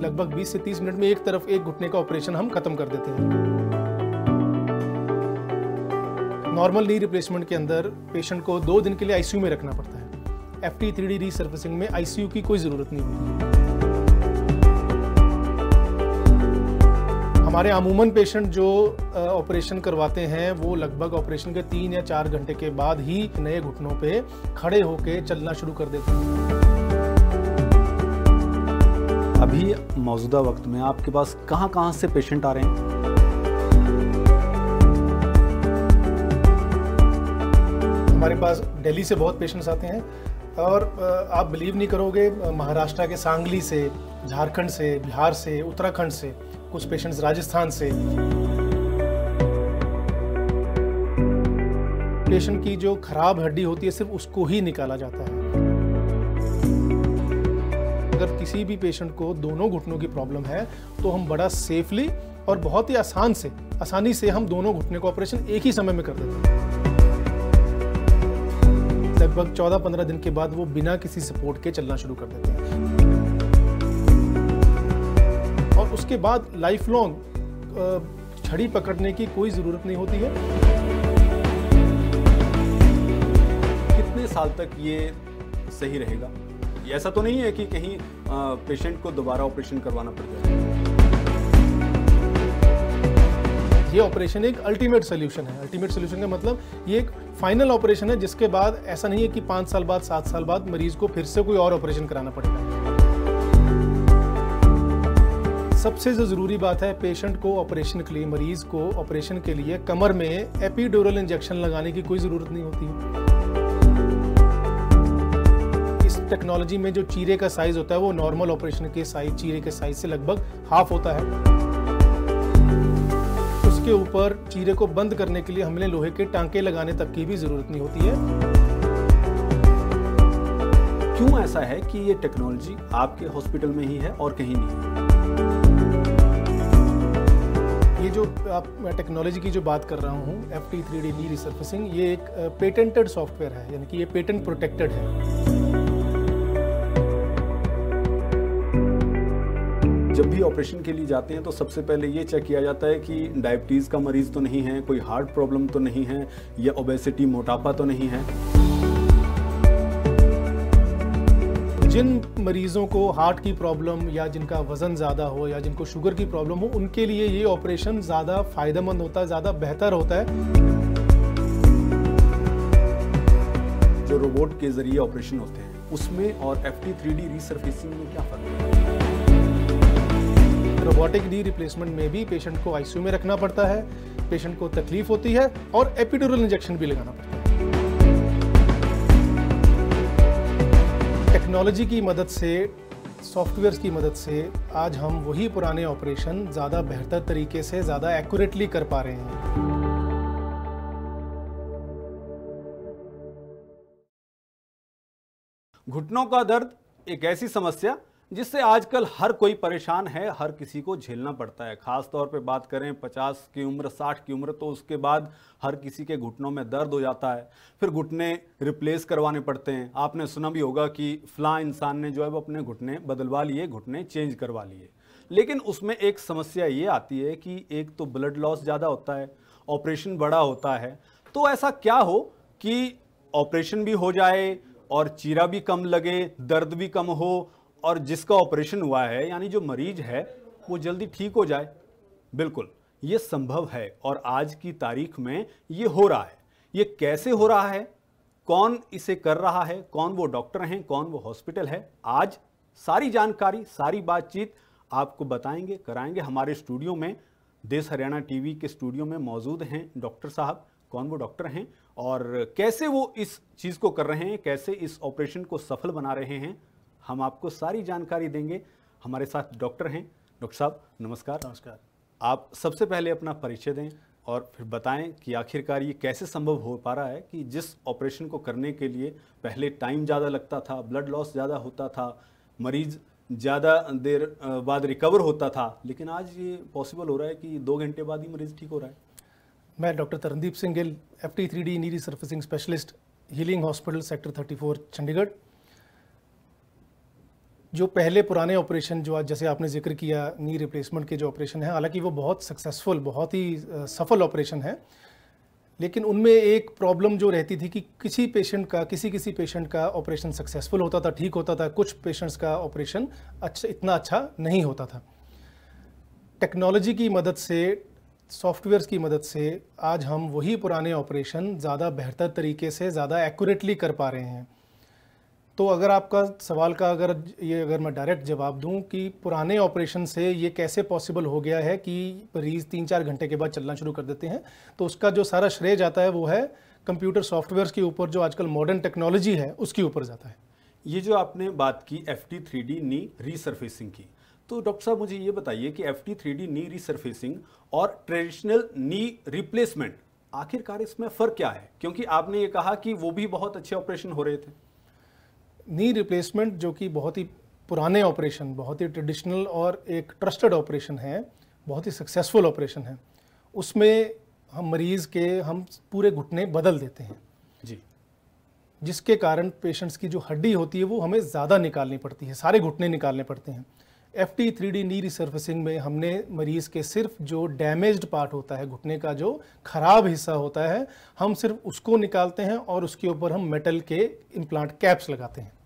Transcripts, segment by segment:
लगभग 20 से 30 मिनट में एक तरफ एक घुटने का ऑपरेशन हम खत्म कर देते हैं नॉर्मल नी रिप्लेसमेंट के अंदर पेशेंट को दो दिन के लिए आईसीयू में रखना पड़ता है F T three D resurfacing में आईसीयू की कोई ज़रूरत नहीं होती हमारे अमूमन पेशेंट जो ऑपरेशन करवाते हैं वो लगभग ऑपरेशन के तीन या चार घंटे के बाद ही नए घुटनों पे खड़े होके चलना शुरू कर देते हैं अभी मौजूदा वक्त में आपके पास कहाँ कहाँ से पेशेंट आ रहे हैं हमारे पास दिल्ली से बहुत पेशेंट्स आते हैं और आप बिलीव नहीं करोगे महाराष्ट्र के सांगली से झारखंड से बिहार से उत्तराखंड से कुछ पेशेंट्स राजस्थान से पेशेंट की जो खराब हड्डी होती है सिर्फ उसको ही निकाला जाता है अगर किसी भी पेशेंट को दोनों घुटनों की प्रॉब्लम है तो हम बड़ा सेफली और बहुत ही आसान से आसानी से हम दोनों घुटने का ऑपरेशन एक ही समय में कर देते हैं लगभग 14-15 दिन के बाद वो बिना किसी सपोर्ट के चलना शुरू कर देते हैं और उसके बाद लाइफ लॉन्ग छड़ी पकड़ने की कोई ज़रूरत नहीं होती है कितने साल तक ये सही रहेगा जाएगी ऐसा तो नहीं है कि कहीं पेशेंट को दोबारा ऑपरेशन करवाना पड़ जाए ये ऑपरेशन एक अल्टीमेट सोल्यूशन है अल्टीमेट सोल्यूशन का मतलब ये एक फाइनल ऑपरेशन है जिसके बाद ऐसा नहीं है कि पाँच साल बाद सात साल बाद मरीज को फिर से कोई और ऑपरेशन कराना पड़ेगा सबसे जो ज़रूरी बात है पेशेंट को ऑपरेशन के लिए मरीज को ऑपरेशन के लिए कमर में एपीडोरल इंजेक्शन लगाने की कोई ज़रूरत नहीं होती टेक्नोलॉजी में जो चीरे का साइज होता है वो नॉर्मल ऑपरेशन के साइज चीरे के साइज से लगभग हाफ होता है उसके ऊपर चीरे को बंद करने के लिए हमने लोहे के टांके लगाने तक की भी जरूरत नहीं होती है क्यों ऐसा है कि ये टेक्नोलॉजी आपके हॉस्पिटल में ही है और कहीं नहीं है ये जो आप टेक्नोलॉजी की जो बात कर रहा हूँ F T three D D resurfacing ये एक पेटेंटेड सॉफ्टवेयर है यानी कि ये पेटेंट प्रोटेक्टेड है जब भी ऑपरेशन के लिए जाते हैं तो सबसे पहले ये चेक किया जाता है कि डायबिटीज़ का मरीज़ तो नहीं है कोई हार्ट प्रॉब्लम तो नहीं है या ओबेसिटी मोटापा तो नहीं है जिन मरीज़ों को हार्ट की प्रॉब्लम या जिनका वज़न ज़्यादा हो या जिनको शुगर की प्रॉब्लम हो उनके लिए ये ऑपरेशन ज़्यादा फ़ायदेमंद होता है ज़्यादा बेहतर होता है जो रोबोट के ज़रिए ऑपरेशन होते हैं उसमें और F T three D resurfacing में क्या फ़र्क है रोबोटिक डी रिप्लेसमेंट में भी पेशेंट को आईसीयू में रखना पड़ता है पेशेंट को तकलीफ होती है और एपिडोरल इंजेक्शन भी लगाना पड़ता है टेक्नोलॉजी की मदद से सॉफ्टवेयर की मदद से आज हम वही पुराने ऑपरेशन ज़्यादा बेहतर तरीके से ज़्यादा एक्यूरेटली कर पा रहे हैं घुटनों का दर्द एक ऐसी समस्या जिससे आजकल हर कोई परेशान है हर किसी को झेलना पड़ता है खास तौर पे बात करें 50 की उम्र 60 की उम्र तो उसके बाद हर किसी के घुटनों में दर्द हो जाता है फिर घुटने रिप्लेस करवाने पड़ते हैं आपने सुना भी होगा कि फ़लाँ इंसान ने जो है वो अपने घुटने बदलवा लिए घुटने चेंज करवा लिए लेकिन उसमें एक समस्या ये आती है कि एक तो ब्लड लॉस ज़्यादा होता है ऑपरेशन बड़ा होता है तो ऐसा क्या हो कि ऑपरेशन भी हो जाए और चीरा भी कम लगे दर्द भी कम हो और जिसका ऑपरेशन हुआ है यानी जो मरीज है वो जल्दी ठीक हो जाए बिल्कुल ये संभव है और आज की तारीख में ये हो रहा है ये कैसे हो रहा है कौन इसे कर रहा है कौन वो डॉक्टर हैं कौन वो हॉस्पिटल है आज सारी जानकारी सारी बातचीत आपको बताएंगे कराएंगे हमारे स्टूडियो में देश हरियाणा टीवी के स्टूडियो में मौजूद हैं डॉक्टर साहब कौन वो डॉक्टर हैं और कैसे वो इस चीज़ को कर रहे हैं कैसे इस ऑपरेशन को सफल बना रहे हैं हम आपको सारी जानकारी देंगे हमारे साथ डॉक्टर हैं डॉक्टर साहब नमस्कार नमस्कार आप सबसे पहले अपना परिचय दें और फिर बताएं कि आखिरकार ये कैसे संभव हो पा रहा है कि जिस ऑपरेशन को करने के लिए पहले टाइम ज़्यादा लगता था ब्लड लॉस ज़्यादा होता था मरीज़ ज़्यादा देर बाद रिकवर होता था लेकिन आज ये पॉसिबल हो रहा है कि दो घंटे बाद ही मरीज़ ठीक हो रहा है मैं doctor Tarandeep Singh Gill F T three D knee resurfacing specialist healing hospital sector thirty four Chandigarh जो पहले पुराने ऑपरेशन जो आज जैसे आपने जिक्र किया नी रिप्लेसमेंट के जो ऑपरेशन है हालांकि वो बहुत सक्सेसफुल बहुत ही सफल ऑपरेशन है लेकिन उनमें एक प्रॉब्लम जो रहती थी कि किसी पेशेंट का किसी किसी पेशेंट का ऑपरेशन सक्सेसफुल होता था ठीक होता था कुछ पेशेंट्स का ऑपरेशन अच्छा इतना अच्छा नहीं होता था टेक्नोलॉजी की मदद से सॉफ्टवेयर्स की मदद से आज हम वही पुराने ऑपरेशन ज़्यादा बेहतर तरीके से ज़्यादा एक्यूरेटली कर पा रहे हैं तो अगर आपका सवाल का अगर ये अगर मैं डायरेक्ट जवाब दूं कि पुराने ऑपरेशन से ये कैसे पॉसिबल हो गया है कि मरीज तीन चार घंटे के बाद चलना शुरू कर देते हैं तो उसका जो सारा श्रेय जाता है वो है कंप्यूटर सॉफ्टवेयर के ऊपर जो आजकल मॉडर्न टेक्नोलॉजी है उसके ऊपर जाता है ये जो आपने बात की F T three D knee resurfacing की तो डॉक्टर साहब मुझे ये बताइए कि F T three D knee resurfacing और ट्रेडिशनल नी रिप्लेसमेंट आखिरकार इसमें फ़र्क क्या है क्योंकि आपने ये कहा कि वो भी बहुत अच्छे ऑपरेशन हो रहे थे नी रिप्लेसमेंट जो कि बहुत ही पुराने ऑपरेशन बहुत ही ट्रेडिशनल और एक ट्रस्टेड ऑपरेशन है बहुत ही सक्सेसफुल ऑपरेशन है उसमें हम मरीज़ के हम पूरे घुटने बदल देते हैं जी जिसके कारण पेशेंट्स की जो हड्डी होती है वो हमें ज़्यादा निकालनी पड़ती है सारे घुटने निकालने पड़ते हैं F T three D knee resurfacing में हमने मरीज़ के सिर्फ जो डैमेज्ड पार्ट होता है घुटने का जो ख़राब हिस्सा होता है हम सिर्फ उसको निकालते हैं और उसके ऊपर हम मेटल के इम्प्लांट कैप्स लगाते हैं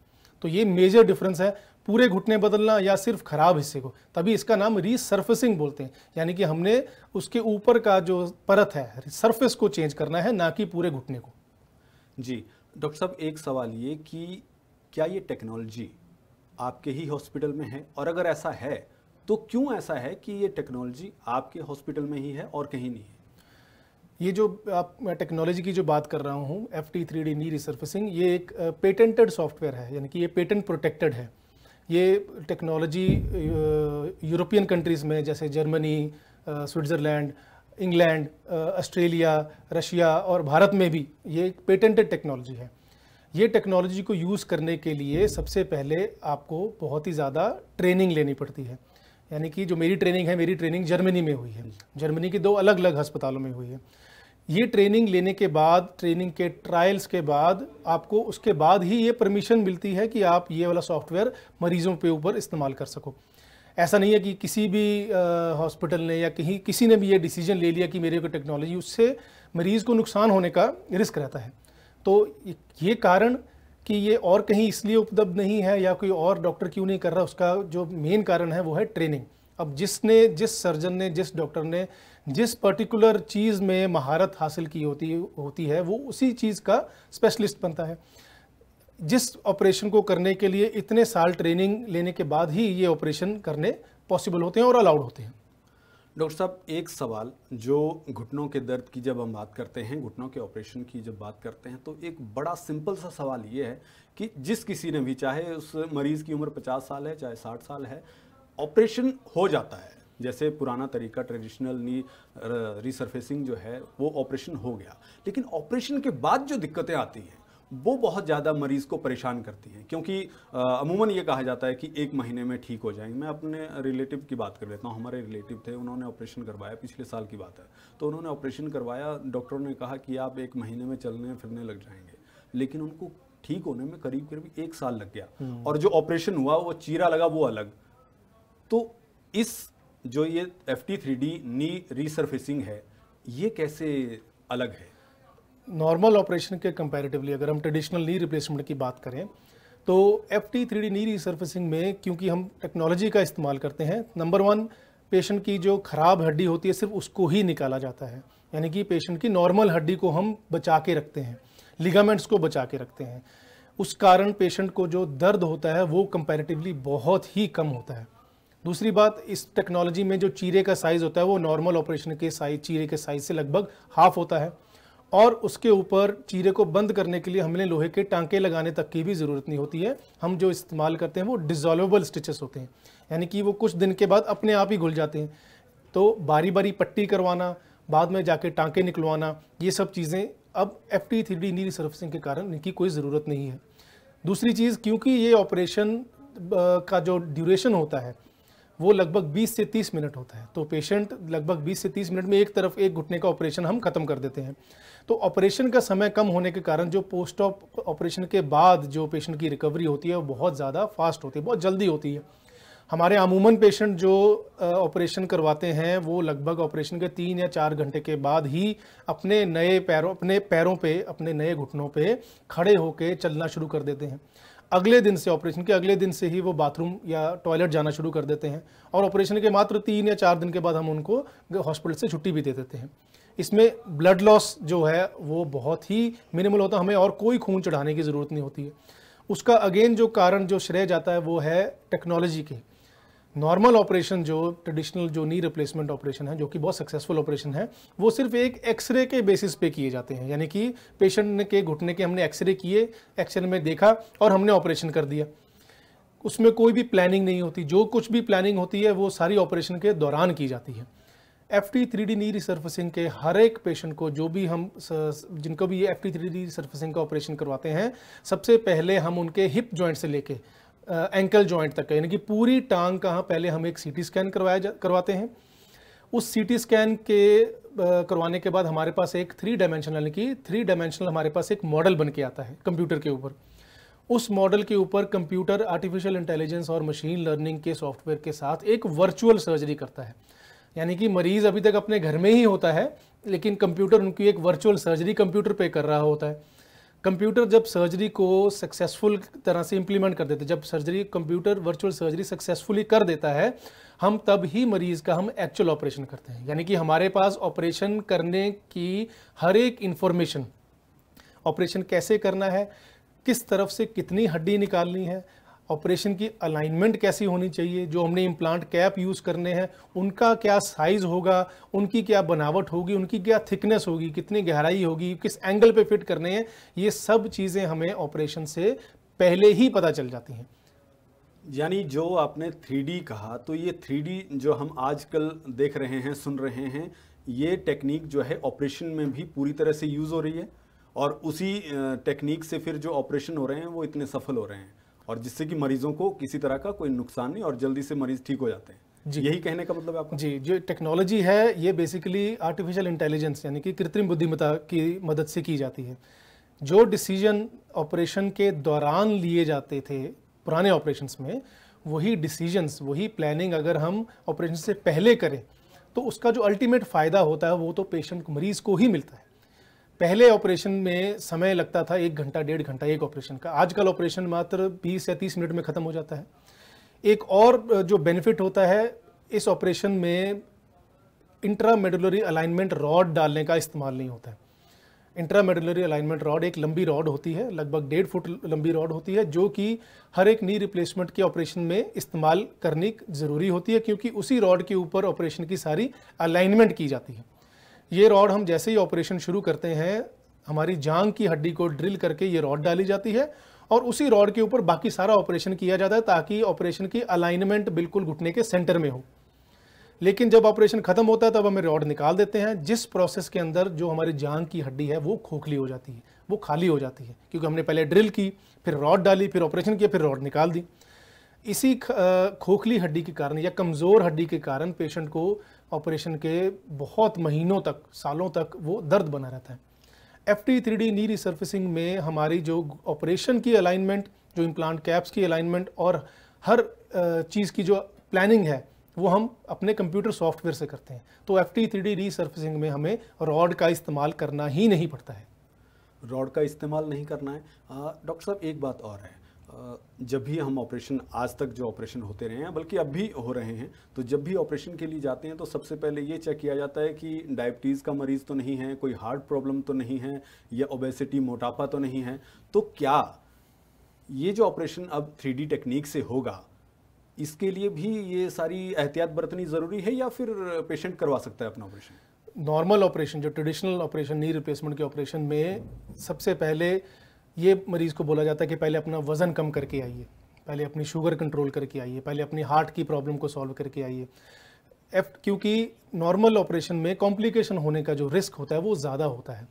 तो ये मेजर डिफरेंस है पूरे घुटने बदलना या सिर्फ खराब हिस्से को तभी इसका नाम रीसर्फेसिंग बोलते हैं यानी कि हमने उसके ऊपर का जो परत है सरफेस को चेंज करना है ना कि पूरे घुटने को जी डॉक्टर साहब एक सवाल ये कि क्या ये टेक्नोलॉजी आपके ही हॉस्पिटल में है और अगर ऐसा है तो क्यों ऐसा है कि ये टेक्नोलॉजी आपके हॉस्पिटल में ही है और कहीं नहीं है ये जो आप मैं टेक्नोलॉजी की जो बात कर रहा हूँ F T three D knee resurfacing ये एक पेटेंटेड सॉफ्टवेयर है यानी कि ये पेटेंट प्रोटेक्टेड है ये टेक्नोलॉजी यूरोपियन कंट्रीज़ में जैसे Germany Switzerland England Australia Russia और भारत में भी ये एक पेटेंटेड टेक्नोलॉजी है ये टेक्नोलॉजी को यूज़ करने के लिए सबसे पहले आपको बहुत ही ज़्यादा ट्रेनिंग लेनी पड़ती है यानी कि जो मेरी ट्रेनिंग है मेरी ट्रेनिंग जर्मनी में हुई है जर्मनी के दो अलग अलग अस्पतालों में हुई है ये ट्रेनिंग लेने के बाद ट्रेनिंग के ट्रायल्स के बाद आपको उसके बाद ही ये परमिशन मिलती है कि आप ये वाला सॉफ्टवेयर मरीज़ों के ऊपर इस्तेमाल कर सको ऐसा नहीं है कि किसी भी हॉस्पिटल ने या कहीं किसी ने भी ये डिसीजन ले लिया कि मेरे को टेक्नोलॉजी उससे मरीज़ को नुकसान होने का रिस्क रहता है तो ये कारण कि ये और कहीं इसलिए उपलब्ध नहीं है या कोई और डॉक्टर क्यों नहीं कर रहा उसका जो मेन कारण है वो है ट्रेनिंग अब जिसने जिस सर्जन ने जिस डॉक्टर ने जिस पर्टिकुलर चीज़ में महारत हासिल की होती होती है वो उसी चीज़ का स्पेशलिस्ट बनता है जिस ऑपरेशन को करने के लिए इतने साल ट्रेनिंग लेने के बाद ही ये ऑपरेशन करने पॉसिबल होते हैं और अलाउड होते हैं डॉक्टर साहब एक सवाल जो घुटनों के दर्द की जब हम बात करते हैं घुटनों के ऑपरेशन की जब बात करते हैं तो एक बड़ा सिंपल सा सवाल ये है कि जिस किसी ने भी चाहे उस मरीज़ की उम्र 50 साल है चाहे 60 साल है ऑपरेशन हो जाता है जैसे पुराना तरीका ट्रेडिशनल नी रिसर्फेसिंग जो है वो ऑपरेशन हो गया लेकिन ऑपरेशन के बाद जो दिक्कतें आती हैं वो बहुत ज़्यादा मरीज़ को परेशान करती हैं क्योंकि अमूमन ये कहा जाता है कि एक महीने में ठीक हो जाएंगे मैं अपने रिलेटिव की बात कर लेता हूँ हमारे रिलेटिव थे उन्होंने ऑपरेशन करवाया पिछले साल की बात है तो उन्होंने ऑपरेशन करवाया डॉक्टरों ने कहा कि आप एक महीने में चलने फिरने लग जाएंगे लेकिन उनको ठीक होने में करीब करीब एक साल लग गया हम्म। और जो ऑपरेशन हुआ वो चीरा लगा वो अलग तो इस जो ये F T three D knee resurfacing है ये कैसे अलग है नॉर्मल ऑपरेशन के कंपैरेटिवली अगर हम ट्रेडिशनल नी रिप्लेसमेंट की बात करें तो F T three D knee resurfacing में क्योंकि हम टेक्नोलॉजी का इस्तेमाल करते हैं नंबर वन पेशेंट की जो खराब हड्डी होती है सिर्फ उसको ही निकाला जाता है यानी कि पेशेंट की नॉर्मल हड्डी को हम बचा के रखते हैं लिगामेंट्स को बचा के रखते हैं उस कारण पेशेंट को जो दर्द होता है वो कंपैरेटिवली बहुत ही कम होता है दूसरी बात इस टेक्नोलॉजी में जो चीरे का साइज़ होता है वो नॉर्मल ऑपरेशन के साइज चीरे के साइज़ से लगभग हाफ होता है और उसके ऊपर चीरे को बंद करने के लिए हमने लोहे के टांके लगाने तक की भी ज़रूरत नहीं होती है हम जो इस्तेमाल करते हैं वो डिजोल्वेबल स्टिचेस होते हैं यानी कि वो कुछ दिन के बाद अपने आप ही घुल जाते हैं तो बारी बारी पट्टी करवाना बाद में जाके टांके निकलवाना ये सब चीज़ें अब F T three D knee servicing के कारण इनकी कोई ज़रूरत नहीं है दूसरी चीज़ क्योंकि ये ऑपरेशन का जो ड्यूरेशन होता है वो लगभग 20 से 30 मिनट होता है तो पेशेंट लगभग 20 से 30 मिनट में एक तरफ एक घुटने का ऑपरेशन हम खत्म कर देते हैं तो ऑपरेशन का समय कम होने के कारण जो पोस्ट ऑप ऑपरेशन के बाद जो पेशेंट की रिकवरी होती है वो बहुत ज़्यादा फास्ट होती है बहुत जल्दी होती है हमारे अमूमन पेशेंट जो ऑपरेशन करवाते हैं वो लगभग ऑपरेशन के तीन या चार घंटे के बाद ही अपने नए पैरों अपने पैरों पे अपने नए घुटनों पे खड़े होकर चलना शुरू कर देते हैं अगले दिन से ऑपरेशन के अगले दिन से ही वो बाथरूम या टॉयलेट जाना शुरू कर देते हैं और ऑपरेशन के मात्र तीन या चार दिन के बाद हम उनको हॉस्पिटल से छुट्टी भी दे देते हैं इसमें ब्लड लॉस जो है वो बहुत ही मिनिमल होता है हमें और कोई खून चढ़ाने की ज़रूरत नहीं होती है उसका अगेन जो कारण जो श्रेय जाता है वो है टेक्नोलॉजी के नॉर्मल ऑपरेशन जो ट्रेडिशनल जो नी रिप्लेसमेंट ऑपरेशन है जो कि बहुत सक्सेसफुल ऑपरेशन है वो सिर्फ एक एक्सरे के बेसिस पे किए जाते हैं यानी कि पेशेंट के घुटने के हमने एक्सरे किए एक्सरे में देखा और हमने ऑपरेशन कर दिया उसमें कोई भी प्लानिंग नहीं होती जो कुछ भी प्लानिंग होती है वो सारी ऑपरेशन के दौरान की जाती है F T three D knee resurfacing के हर एक पेशेंट को जो भी हम जिनको भी ये F T three D resurfacing का ऑपरेशन करवाते हैं सबसे पहले हम उनके हिप जॉइंट से लेके एंकल जॉइंट तक का यानी कि पूरी टांग का हाँ, पहले हम एक सीटी स्कैन करवाया करवाते हैं उस सीटी स्कैन के करवाने के बाद हमारे पास एक थ्री डायमेंशनल यानी कि थ्री डायमेंशनल हमारे पास एक मॉडल बन के आता है कंप्यूटर के ऊपर उस मॉडल के ऊपर कंप्यूटर आर्टिफिशियल इंटेलिजेंस और मशीन लर्निंग के सॉफ्टवेयर के साथ एक वर्चुअल सर्जरी करता है यानी कि मरीज़ अभी तक अपने घर में ही होता है लेकिन कंप्यूटर उनकी एक वर्चुअल सर्जरी कंप्यूटर पे कर रहा होता है कंप्यूटर जब सर्जरी को सक्सेसफुल तरह से इम्प्लीमेंट कर देते जब surgery computer virtual surgery successfully कर देता है हम तब ही मरीज़ का हम एक्चुअल ऑपरेशन करते हैं यानी कि हमारे पास ऑपरेशन करने की हर एक इन्फॉर्मेशन ऑपरेशन कैसे करना है किस तरफ से कितनी हड्डी निकालनी है ऑपरेशन की अलाइनमेंट कैसी होनी चाहिए जो हमने इम्प्लांट कैप यूज़ करने हैं उनका क्या साइज़ होगा उनकी क्या बनावट होगी उनकी क्या थिकनेस होगी कितनी गहराई होगी किस एंगल पे फिट करने हैं ये सब चीज़ें हमें ऑपरेशन से पहले ही पता चल जाती हैं यानी जो आपने थ्री कहा तो ये थ्री जो हम आजकल देख रहे हैं सुन रहे हैं ये टेक्निक जो है ऑपरेशन में भी पूरी तरह से यूज़ हो रही है और उसी टेक्निक से फिर जो ऑपरेशन हो रहे हैं वो इतने सफल हो रहे हैं और जिससे कि मरीजों को किसी तरह का कोई नुकसान नहीं और जल्दी से मरीज ठीक हो जाते हैं जी यही कहने का मतलब है आपका जी जो टेक्नोलॉजी है ये बेसिकली आर्टिफिशियल इंटेलिजेंस यानी कि कृत्रिम बुद्धिमत्ता की मदद से की जाती है जो डिसीजन ऑपरेशन के दौरान लिए जाते थे पुराने ऑपरेशंस में वही डिसीजंस वही प्लानिंग अगर हम ऑपरेशन से पहले करें तो उसका जो अल्टीमेट फ़ायदा होता है वो तो पेशेंट मरीज़ को ही मिलता है पहले ऑपरेशन में समय लगता था एक घंटा डेढ़ घंटा एक ऑपरेशन का आजकल ऑपरेशन मात्र 20 या 30 मिनट में ख़त्म हो जाता है एक और जो बेनिफिट होता है इस ऑपरेशन में इंट्रामेडुलरी अलाइनमेंट रॉड डालने का इस्तेमाल नहीं होता है इंट्रामेडुलरी अलाइनमेंट रॉड एक लंबी रॉड होती है लगभग डेढ़ फुट लंबी रॉड होती है जो कि हर एक नी रिप्लेसमेंट के ऑपरेशन में इस्तेमाल करनी ज़रूरी होती है क्योंकि उसी रॉड के ऊपर ऑपरेशन की सारी अलाइनमेंट की जाती है ये रॉड हम जैसे ही ऑपरेशन शुरू करते हैं हमारी जांग की हड्डी को ड्रिल करके ये रॉड डाली जाती है और उसी रॉड के ऊपर बाकी सारा ऑपरेशन किया जाता है ताकि ऑपरेशन की अलाइनमेंट बिल्कुल घुटने के सेंटर में हो लेकिन जब ऑपरेशन खत्म होता है तब हमें रॉड निकाल देते हैं जिस प्रोसेस के अंदर जो हमारी जांग की हड्डी है वो खोखली हो जाती है वो खाली हो जाती है क्योंकि हमने पहले ड्रिल की फिर रॉड डाली फिर ऑपरेशन किया फिर रॉड निकाल दी इसी खोखली हड्डी के कारण या कमज़ोर हड्डी के कारण पेशेंट को ऑपरेशन के बहुत महीनों तक सालों तक वो दर्द बना रहता है F T three D knee resurfacing में हमारी जो ऑपरेशन की अलाइनमेंट जो इम्प्लांट कैप्स की अलाइनमेंट और हर चीज़ की जो प्लानिंग है वो हम अपने कंप्यूटर सॉफ्टवेयर से करते हैं तो F T three D surfacing में हमें रॉड का इस्तेमाल करना ही नहीं पड़ता है रॉड का इस्तेमाल नहीं करना है डॉक्टर साहब एक बात और है जब भी हम ऑपरेशन आज तक जो ऑपरेशन होते रहे हैं बल्कि अब भी हो रहे हैं तो जब भी ऑपरेशन के लिए जाते हैं तो सबसे पहले ये चेक किया जाता है कि डायबिटीज़ का मरीज़ तो नहीं है कोई हार्ट प्रॉब्लम तो नहीं है या ओबेसिटी मोटापा तो नहीं है तो क्या ये जो ऑपरेशन अब थ्री टेक्निक से होगा इसके लिए भी ये सारी एहतियात बरतनी ज़रूरी है या फिर पेशेंट करवा सकता है अपना ऑपरेशन नॉर्मल ऑपरेशन जो ट्रेडिशनल ऑपरेशन नी रिप्लेसमेंट के ऑपरेशन में सबसे पहले ये मरीज़ को बोला जाता है कि पहले अपना वज़न कम करके आइए पहले अपनी शुगर कंट्रोल करके आइए पहले अपनी हार्ट की प्रॉब्लम को सॉल्व करके आइए एफ क्योंकि नॉर्मल ऑपरेशन में कॉम्प्लिकेशन होने का जो रिस्क होता है वो ज़्यादा होता है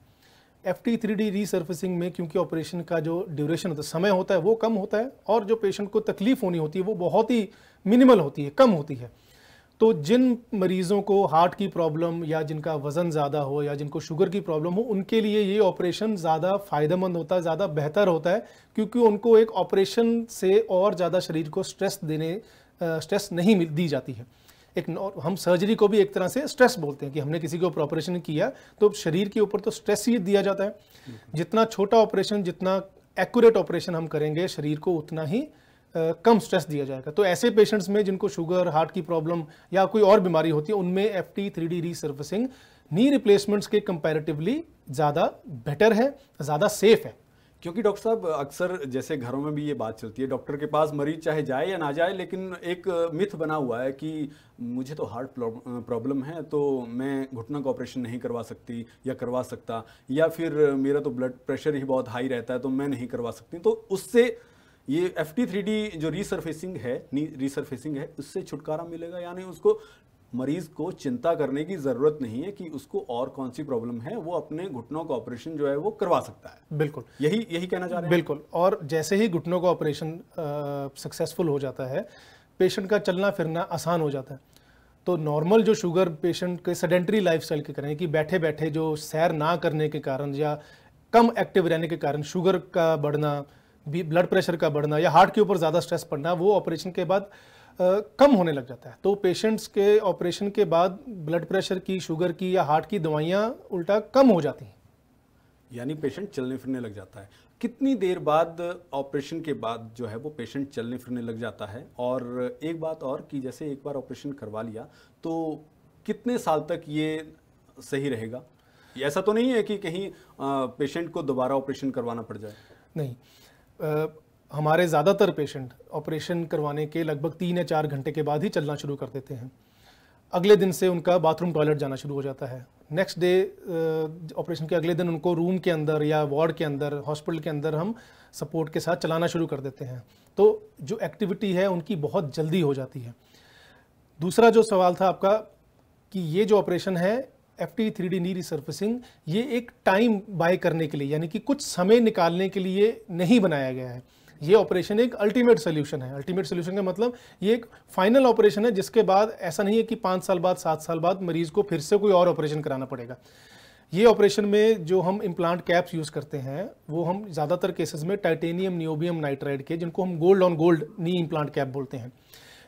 F T three D resurfacing में क्योंकि ऑपरेशन का जो ड्यूरेशन होता है समय होता है वो कम होता है और जो पेशेंट को तकलीफ होनी होती है वो बहुत ही मिनिमल होती है कम होती है तो जिन मरीज़ों को हार्ट की प्रॉब्लम या जिनका वज़न ज़्यादा हो या जिनको शुगर की प्रॉब्लम हो उनके लिए ये ऑपरेशन ज़्यादा फ़ायदेमंद होता है ज़्यादा बेहतर होता है क्योंकि उनको एक ऑपरेशन से और ज़्यादा शरीर को स्ट्रेस देने स्ट्रेस नहीं मिल दी जाती है एक हम सर्जरी को भी एक तरह से स्ट्रेस बोलते हैं कि हमने किसी के ऊपर ऑपरेशन किया तो शरीर के ऊपर तो स्ट्रेस ही दिया जाता है जितना छोटा ऑपरेशन जितना एक्यूरेट ऑपरेशन हम करेंगे शरीर को उतना ही कम स्ट्रेस दिया जाएगा तो ऐसे पेशेंट्स में जिनको शुगर हार्ट की प्रॉब्लम या कोई और बीमारी होती है उनमें F T three D resurfacing knee replacements के कंपैरेटिवली ज़्यादा बेटर है ज़्यादा सेफ है क्योंकि डॉक्टर साहब अक्सर जैसे घरों में भी ये बात चलती है डॉक्टर के पास मरीज चाहे जाए या ना जाए लेकिन एक मिथ बना हुआ है कि मुझे तो हार्ट प्रॉब्लम है तो मैं घुटना का ऑपरेशन नहीं करवा सकती या करवा सकता या फिर मेरा तो ब्लड प्रेशर ही बहुत हाई रहता है तो मैं नहीं करवा सकती तो उससे ये एफ टी जो रीसरफेसिंग है रीसरफेसिंग है उससे छुटकारा मिलेगा यानी उसको मरीज को चिंता करने की ज़रूरत नहीं है कि उसको और कौन सी प्रॉब्लम है वो अपने घुटनों का ऑपरेशन जो है वो करवा सकता है बिल्कुल यही यही कहना चाह रहे हैं बिल्कुल और जैसे ही घुटनों का ऑपरेशन सक्सेसफुल हो जाता है पेशेंट का चलना फिरना आसान हो जाता है तो नॉर्मल जो शुगर पेशेंट के लाइफ स्टाइल के करें कि बैठे बैठे जो सैर ना करने के कारण या कम एक्टिव रहने के कारण शुगर का बढ़ना भी ब्लड प्रेशर का बढ़ना या हार्ट के ऊपर ज़्यादा स्ट्रेस पड़ना वो ऑपरेशन के बाद कम होने लग जाता है तो पेशेंट्स के ऑपरेशन के बाद ब्लड प्रेशर की शुगर की या हार्ट की दवाइयाँ उल्टा कम हो जाती हैं यानी पेशेंट चलने फिरने लग जाता है कितनी देर बाद ऑपरेशन के बाद जो है वो पेशेंट चलने फिरने लग जाता है और एक बात और कि जैसे एक बार ऑपरेशन करवा लिया तो कितने साल तक ये सही रहेगा ऐसा तो नहीं है कि कहीं पेशेंट को दोबारा ऑपरेशन करवाना पड़ जाए नहीं आ, हमारे ज़्यादातर पेशेंट ऑपरेशन करवाने के लगभग तीन या चार घंटे के बाद ही चलना शुरू कर देते हैं अगले दिन से उनका बाथरूम टॉयलेट जाना शुरू हो जाता है नेक्स्ट डे ऑपरेशन के अगले दिन उनको रूम के अंदर या वार्ड के अंदर हॉस्पिटल के अंदर हम सपोर्ट के साथ चलाना शुरू कर देते हैं तो जो एक्टिविटी है उनकी बहुत जल्दी हो जाती है दूसरा जो सवाल था आपका कि ये जो ऑपरेशन है F T three D knee resurfacing ये एक टाइम बाय करने के लिए यानी कि कुछ समय निकालने के लिए नहीं बनाया गया है ये ऑपरेशन एक अल्टीमेट सोल्यूशन है अल्टीमेट सोल्यूशन का मतलब ये एक फाइनल ऑपरेशन है जिसके बाद ऐसा नहीं है कि पाँच साल बाद सात साल बाद मरीज को फिर से कोई और ऑपरेशन कराना पड़ेगा ये ऑपरेशन में जो हम इम्प्लांट कैप्स यूज़ करते हैं वो हम ज़्यादातर केसेस में टाइटेनियम नियोबियम नाइट्राइड के जिनको हम gold on gold knee implant cap बोलते हैं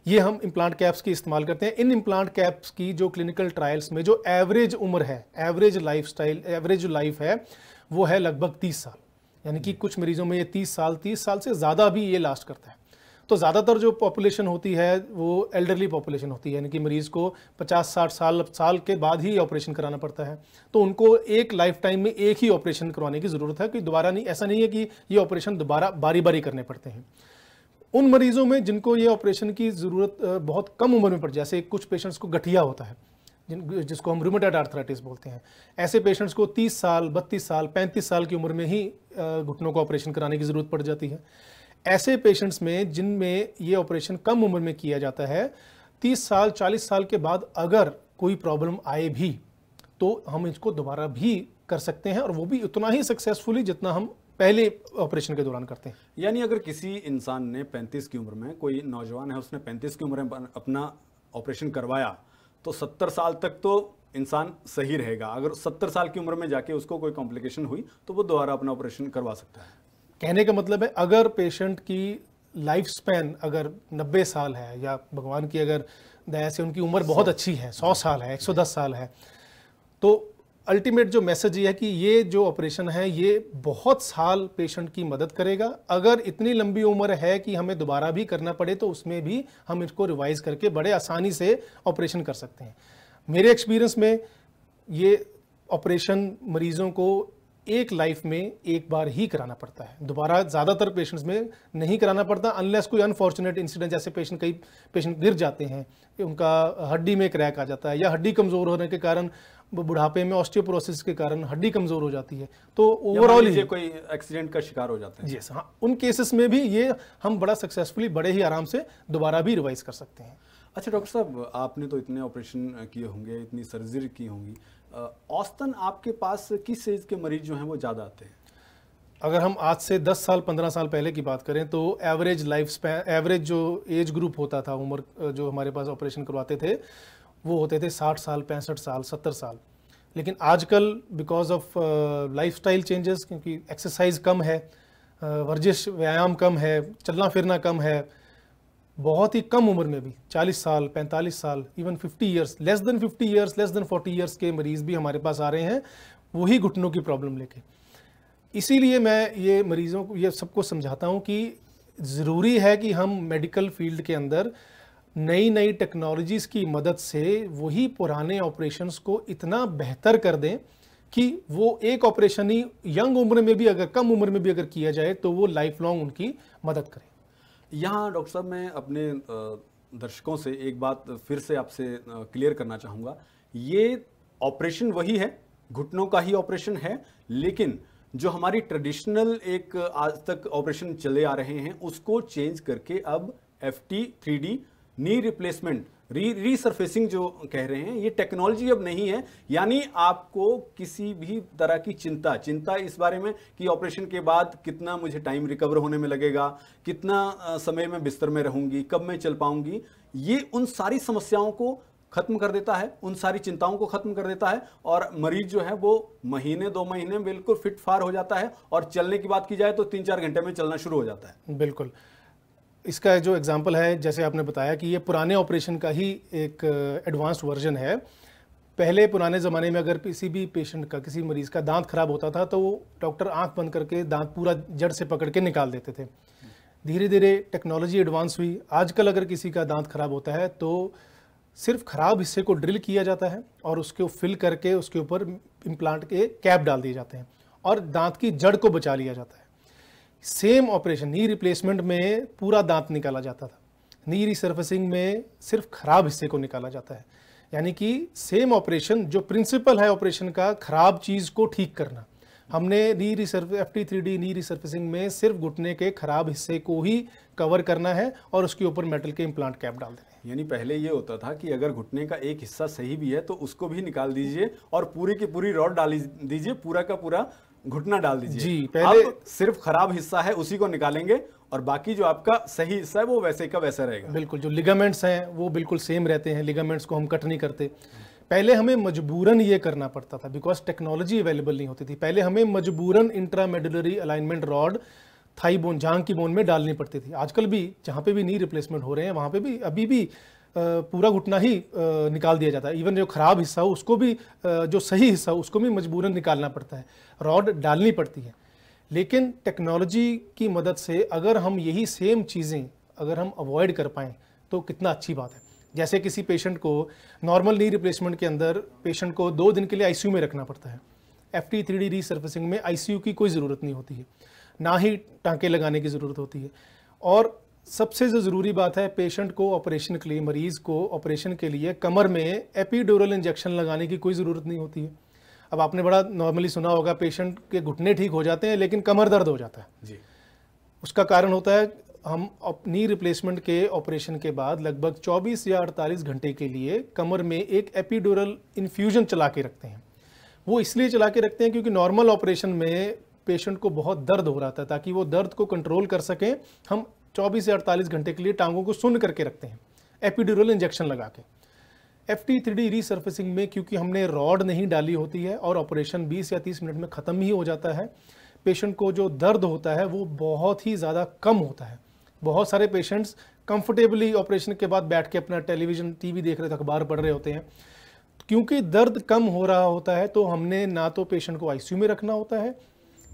ये हम इम्प्लांट कैप्स की इस्तेमाल करते हैं इन इम्प्लांट कैप्स की जो क्लिनिकल ट्रायल्स में जो एवरेज उम्र है एवरेज लाइफ एवरेज लाइफ है वो है लगभग तीस साल यानी कि कुछ मरीजों में ये तीस साल तीस साल से ज़्यादा भी ये लास्ट करता है तो ज़्यादातर जो पॉपुलेशन होती है वो एल्डरली पॉपुलेशन होती है यानी कि मरीज़ को 50-60 साल साल के बाद ही ऑपरेशन कराना पड़ता है तो उनको एक लाइफ टाइम में एक ही ऑपरेशन करवाने की ज़रूरत है कि दोबारा नहीं ऐसा नहीं है कि ये ऑपरेशन दोबारा बारी बारी करने पड़ते हैं उन मरीजों में जिनको ये ऑपरेशन की ज़रूरत बहुत कम उम्र में पड़ जैसे कुछ पेशेंट्स को गठिया होता है जिन जिसको हम रूमेटाइड आर्थराइटिस बोलते हैं ऐसे पेशेंट्स को 30 साल 32 साल 35 साल की उम्र में ही घुटनों का ऑपरेशन कराने की ज़रूरत पड़ जाती है ऐसे पेशेंट्स में जिनमें ये ऑपरेशन कम उम्र में किया जाता है 30 साल 40 साल के बाद अगर कोई प्रॉब्लम आए भी तो हम इसको दोबारा भी कर सकते हैं और वो भी उतना ही सक्सेसफुली जितना हम पहले ऑपरेशन के दौरान करते हैं यानी अगर किसी इंसान ने 35 की उम्र में कोई नौजवान है उसने 35 की उम्र में अपना ऑपरेशन करवाया तो 70 साल तक तो इंसान सही रहेगा अगर 70 साल की उम्र में जाके उसको कोई कॉम्प्लिकेशन हुई तो वो दोबारा अपना ऑपरेशन करवा सकता है कहने का मतलब है अगर पेशेंट की लाइफ स्पैन अगर 90 साल है या भगवान की अगर दया से उनकी उम्र बहुत अच्छी है 100 साल है 110 साल है तो अल्टीमेट जो मैसेज ये है कि ये जो ऑपरेशन है ये बहुत साल पेशेंट की मदद करेगा अगर इतनी लंबी उम्र है कि हमें दोबारा भी करना पड़े तो उसमें भी हम इसको रिवाइज करके बड़े आसानी से ऑपरेशन कर सकते हैं मेरे एक्सपीरियंस में ये ऑपरेशन मरीजों को एक लाइफ में एक बार ही कराना पड़ता है दोबारा ज़्यादातर पेशेंट्स में नहीं कराना पड़ता अनलेस कोई अनफॉर्चुनेट इंसिडेंट जैसे पेशेंट कई पेशेंट गिर जाते हैं उनका हड्डी में क्रैक आ जाता है या हड्डी कमज़ोर होने के कारण बुढ़ापे में ऑस्टियोपोरोसिस के कारण हड्डी कमजोर हो जाती है तो ओवरऑल ये कोई एक्सीडेंट का शिकार हो जाते हैं यस हाँ उन केसेस में भी ये हम बड़ा सक्सेसफुली बड़े ही आराम से दोबारा भी रिवाइज कर सकते हैं अच्छा डॉक्टर साहब आपने तो इतने ऑपरेशन किए होंगे इतनी सर्जरी की होंगी औस्तन आपके पास किस एज के मरीज जो हैं वो ज़्यादा आते हैं अगर हम आज से 10 साल 15 साल पहले की बात करें तो एवरेज लाइफ स्पैन एवरेज जो एज ग्रुप होता था उम्र जो हमारे पास ऑपरेशन करवाते थे वो होते थे साठ साल पैंसठ साल सत्तर साल लेकिन आजकल because of life style changes क्योंकि एक्सरसाइज कम है uh, वर्जिश व्यायाम कम है चलना फिरना कम है बहुत ही कम उम्र में भी 40 साल 45 साल even 50 years less than 50 years less than 40 years के मरीज़ भी हमारे पास आ रहे हैं वही घुटनों की प्रॉब्लम लेके इसीलिए मैं ये मरीज़ों को ये सबको समझाता हूँ कि ज़रूरी है कि हम मेडिकल फील्ड के अंदर नई नई टेक्नोलॉजीज़ की मदद से वही पुराने ऑपरेशंस को इतना बेहतर कर दें कि वो एक ऑपरेशन ही यंग उम्र में भी अगर कम उम्र में भी अगर किया जाए तो वो लाइफ लॉन्ग उनकी मदद करें यहाँ डॉक्टर साहब मैं अपने दर्शकों से एक बात फिर से आपसे क्लियर करना चाहूँगा ये ऑपरेशन वही है घुटनों का ही ऑपरेशन है लेकिन जो हमारी ट्रेडिशनल एक आज तक ऑपरेशन चले आ रहे हैं उसको चेंज करके अब F T three D knee replacement re resurfacing जो कह रहे हैं ये टेक्नोलॉजी अब नहीं है यानी आपको किसी भी तरह की चिंता चिंता इस बारे में कि ऑपरेशन के बाद कितना मुझे टाइम रिकवर होने में लगेगा कितना समय में बिस्तर में रहूंगी कब मैं चल पाऊंगी ये उन सारी समस्याओं को खत्म कर देता है उन सारी चिंताओं को खत्म कर देता है और मरीज जो है वो महीने दो महीने बिल्कुल फिट फार हो जाता है और चलने की बात की जाए तो तीन चार घंटे में चलना शुरू हो जाता है बिल्कुल इसका जो एग्ज़ाम्पल है जैसे आपने बताया कि ये पुराने ऑपरेशन का ही एक एडवांस uh, वर्जन है पहले पुराने ज़माने में अगर किसी भी पेशेंट का किसी मरीज़ का दांत खराब होता था तो वो डॉक्टर आंख बंद करके दांत पूरा जड़ से पकड़ के निकाल देते थे धीरे धीरे टेक्नोलॉजी एडवांस हुई आजकल अगर किसी का दांत खराब होता है तो सिर्फ ख़राब हिस्से को ड्रिल किया जाता है और उसको फिल करके उसके ऊपर इम्प्लांट के कैप डाल दिए जाते हैं और दांत की जड़ को बचा लिया जाता है सेम ऑपरेशन नी रिप्लेसमेंट में पूरा दांत निकाला जाता था नी रिसर्फेसिंग में सिर्फ खराब हिस्से को निकाला जाता है यानी कि सेम ऑपरेशन जो प्रिंसिपल है ऑपरेशन का खराब चीज़ को ठीक करना हमने knee resurf F T three D knee resurfacing में सिर्फ घुटने के खराब हिस्से को ही कवर करना है और उसके ऊपर मेटल के इम्प्लांट कैप डाल देना यानी पहले ये होता था कि अगर घुटने का एक हिस्सा सही भी है तो उसको भी निकाल दीजिए और पूरी की पूरी रॉड डाल दीजिए पूरा का पूरा घुटना डाल दीजिए जी पहले सिर्फ खराब हिस्सा है उसी को निकालेंगे और बाकी जो आपका सही हिस्सा है वो वैसे का वैसा रहेगा बिल्कुल जो लिगामेंट्स हैं वो बिल्कुल सेम रहते हैं लिगामेंट्स को हम कट नहीं करते पहले हमें मजबूरन ये करना पड़ता था बिकॉज टेक्नोलॉजी अवेलेबल नहीं होती थी पहले हमें मजबूरन intramedullary alignment rod thigh bone जांग की बोन में डालनी पड़ती थी आजकल भी जहाँ पे भी नी रिप्लेसमेंट हो रहे हैं वहाँ पे भी अभी भी पूरा घुटना ही निकाल दिया जाता है इवन जो ख़राब हिस्सा हो उसको भी जो सही हिस्सा हो उसको भी मजबूरन निकालना पड़ता है रॉड डालनी पड़ती है लेकिन टेक्नोलॉजी की मदद से अगर हम यही सेम चीज़ें अगर हम अवॉइड कर पाएँ तो कितना अच्छी बात है जैसे किसी पेशेंट को नॉर्मल नी रिप्लेसमेंट के अंदर पेशेंट को दो दिन के लिए आईसीयू में रखना पड़ता है F T three D resurfacing में आईसीयू की कोई ज़रूरत नहीं होती है ना ही टांके लगाने की ज़रूरत होती है और सबसे जो ज़रूरी बात है पेशेंट को ऑपरेशन के लिए मरीज़ को ऑपरेशन के लिए कमर में एपीडोरल इंजेक्शन लगाने की कोई ज़रूरत नहीं होती है अब आपने बड़ा नॉर्मली सुना होगा पेशेंट के घुटने ठीक हो जाते हैं लेकिन कमर दर्द हो जाता है जी उसका कारण होता है हम नी रिप्लेसमेंट के ऑपरेशन के बाद लगभग 24 या 48 घंटे के लिए कमर में एक एपीडोरल इन्फ्यूजन चला के रखते हैं वो इसलिए चला के रखते हैं क्योंकि नॉर्मल ऑपरेशन में पेशेंट को बहुत दर्द हो रहा था ताकि वो दर्द को कंट्रोल कर सकें हम 24 या 48 घंटे के लिए टांगों को सुन्न करके रखते हैं एपिड्यूरल इंजेक्शन लगा के F T three D resurfacing में क्योंकि हमने रॉड नहीं डाली होती है और ऑपरेशन 20 या 30 मिनट में ख़त्म ही हो जाता है पेशेंट को जो दर्द होता है वो बहुत ही ज़्यादा कम होता है बहुत सारे पेशेंट्स कंफर्टेबली ऑपरेशन के बाद बैठ के अपना टेलीविज़न टीवी देख रहे थे अखबार पढ़ रहे होते हैं क्योंकि दर्द कम हो रहा होता है तो हमने ना तो पेशेंट को आईसीयू में रखना होता है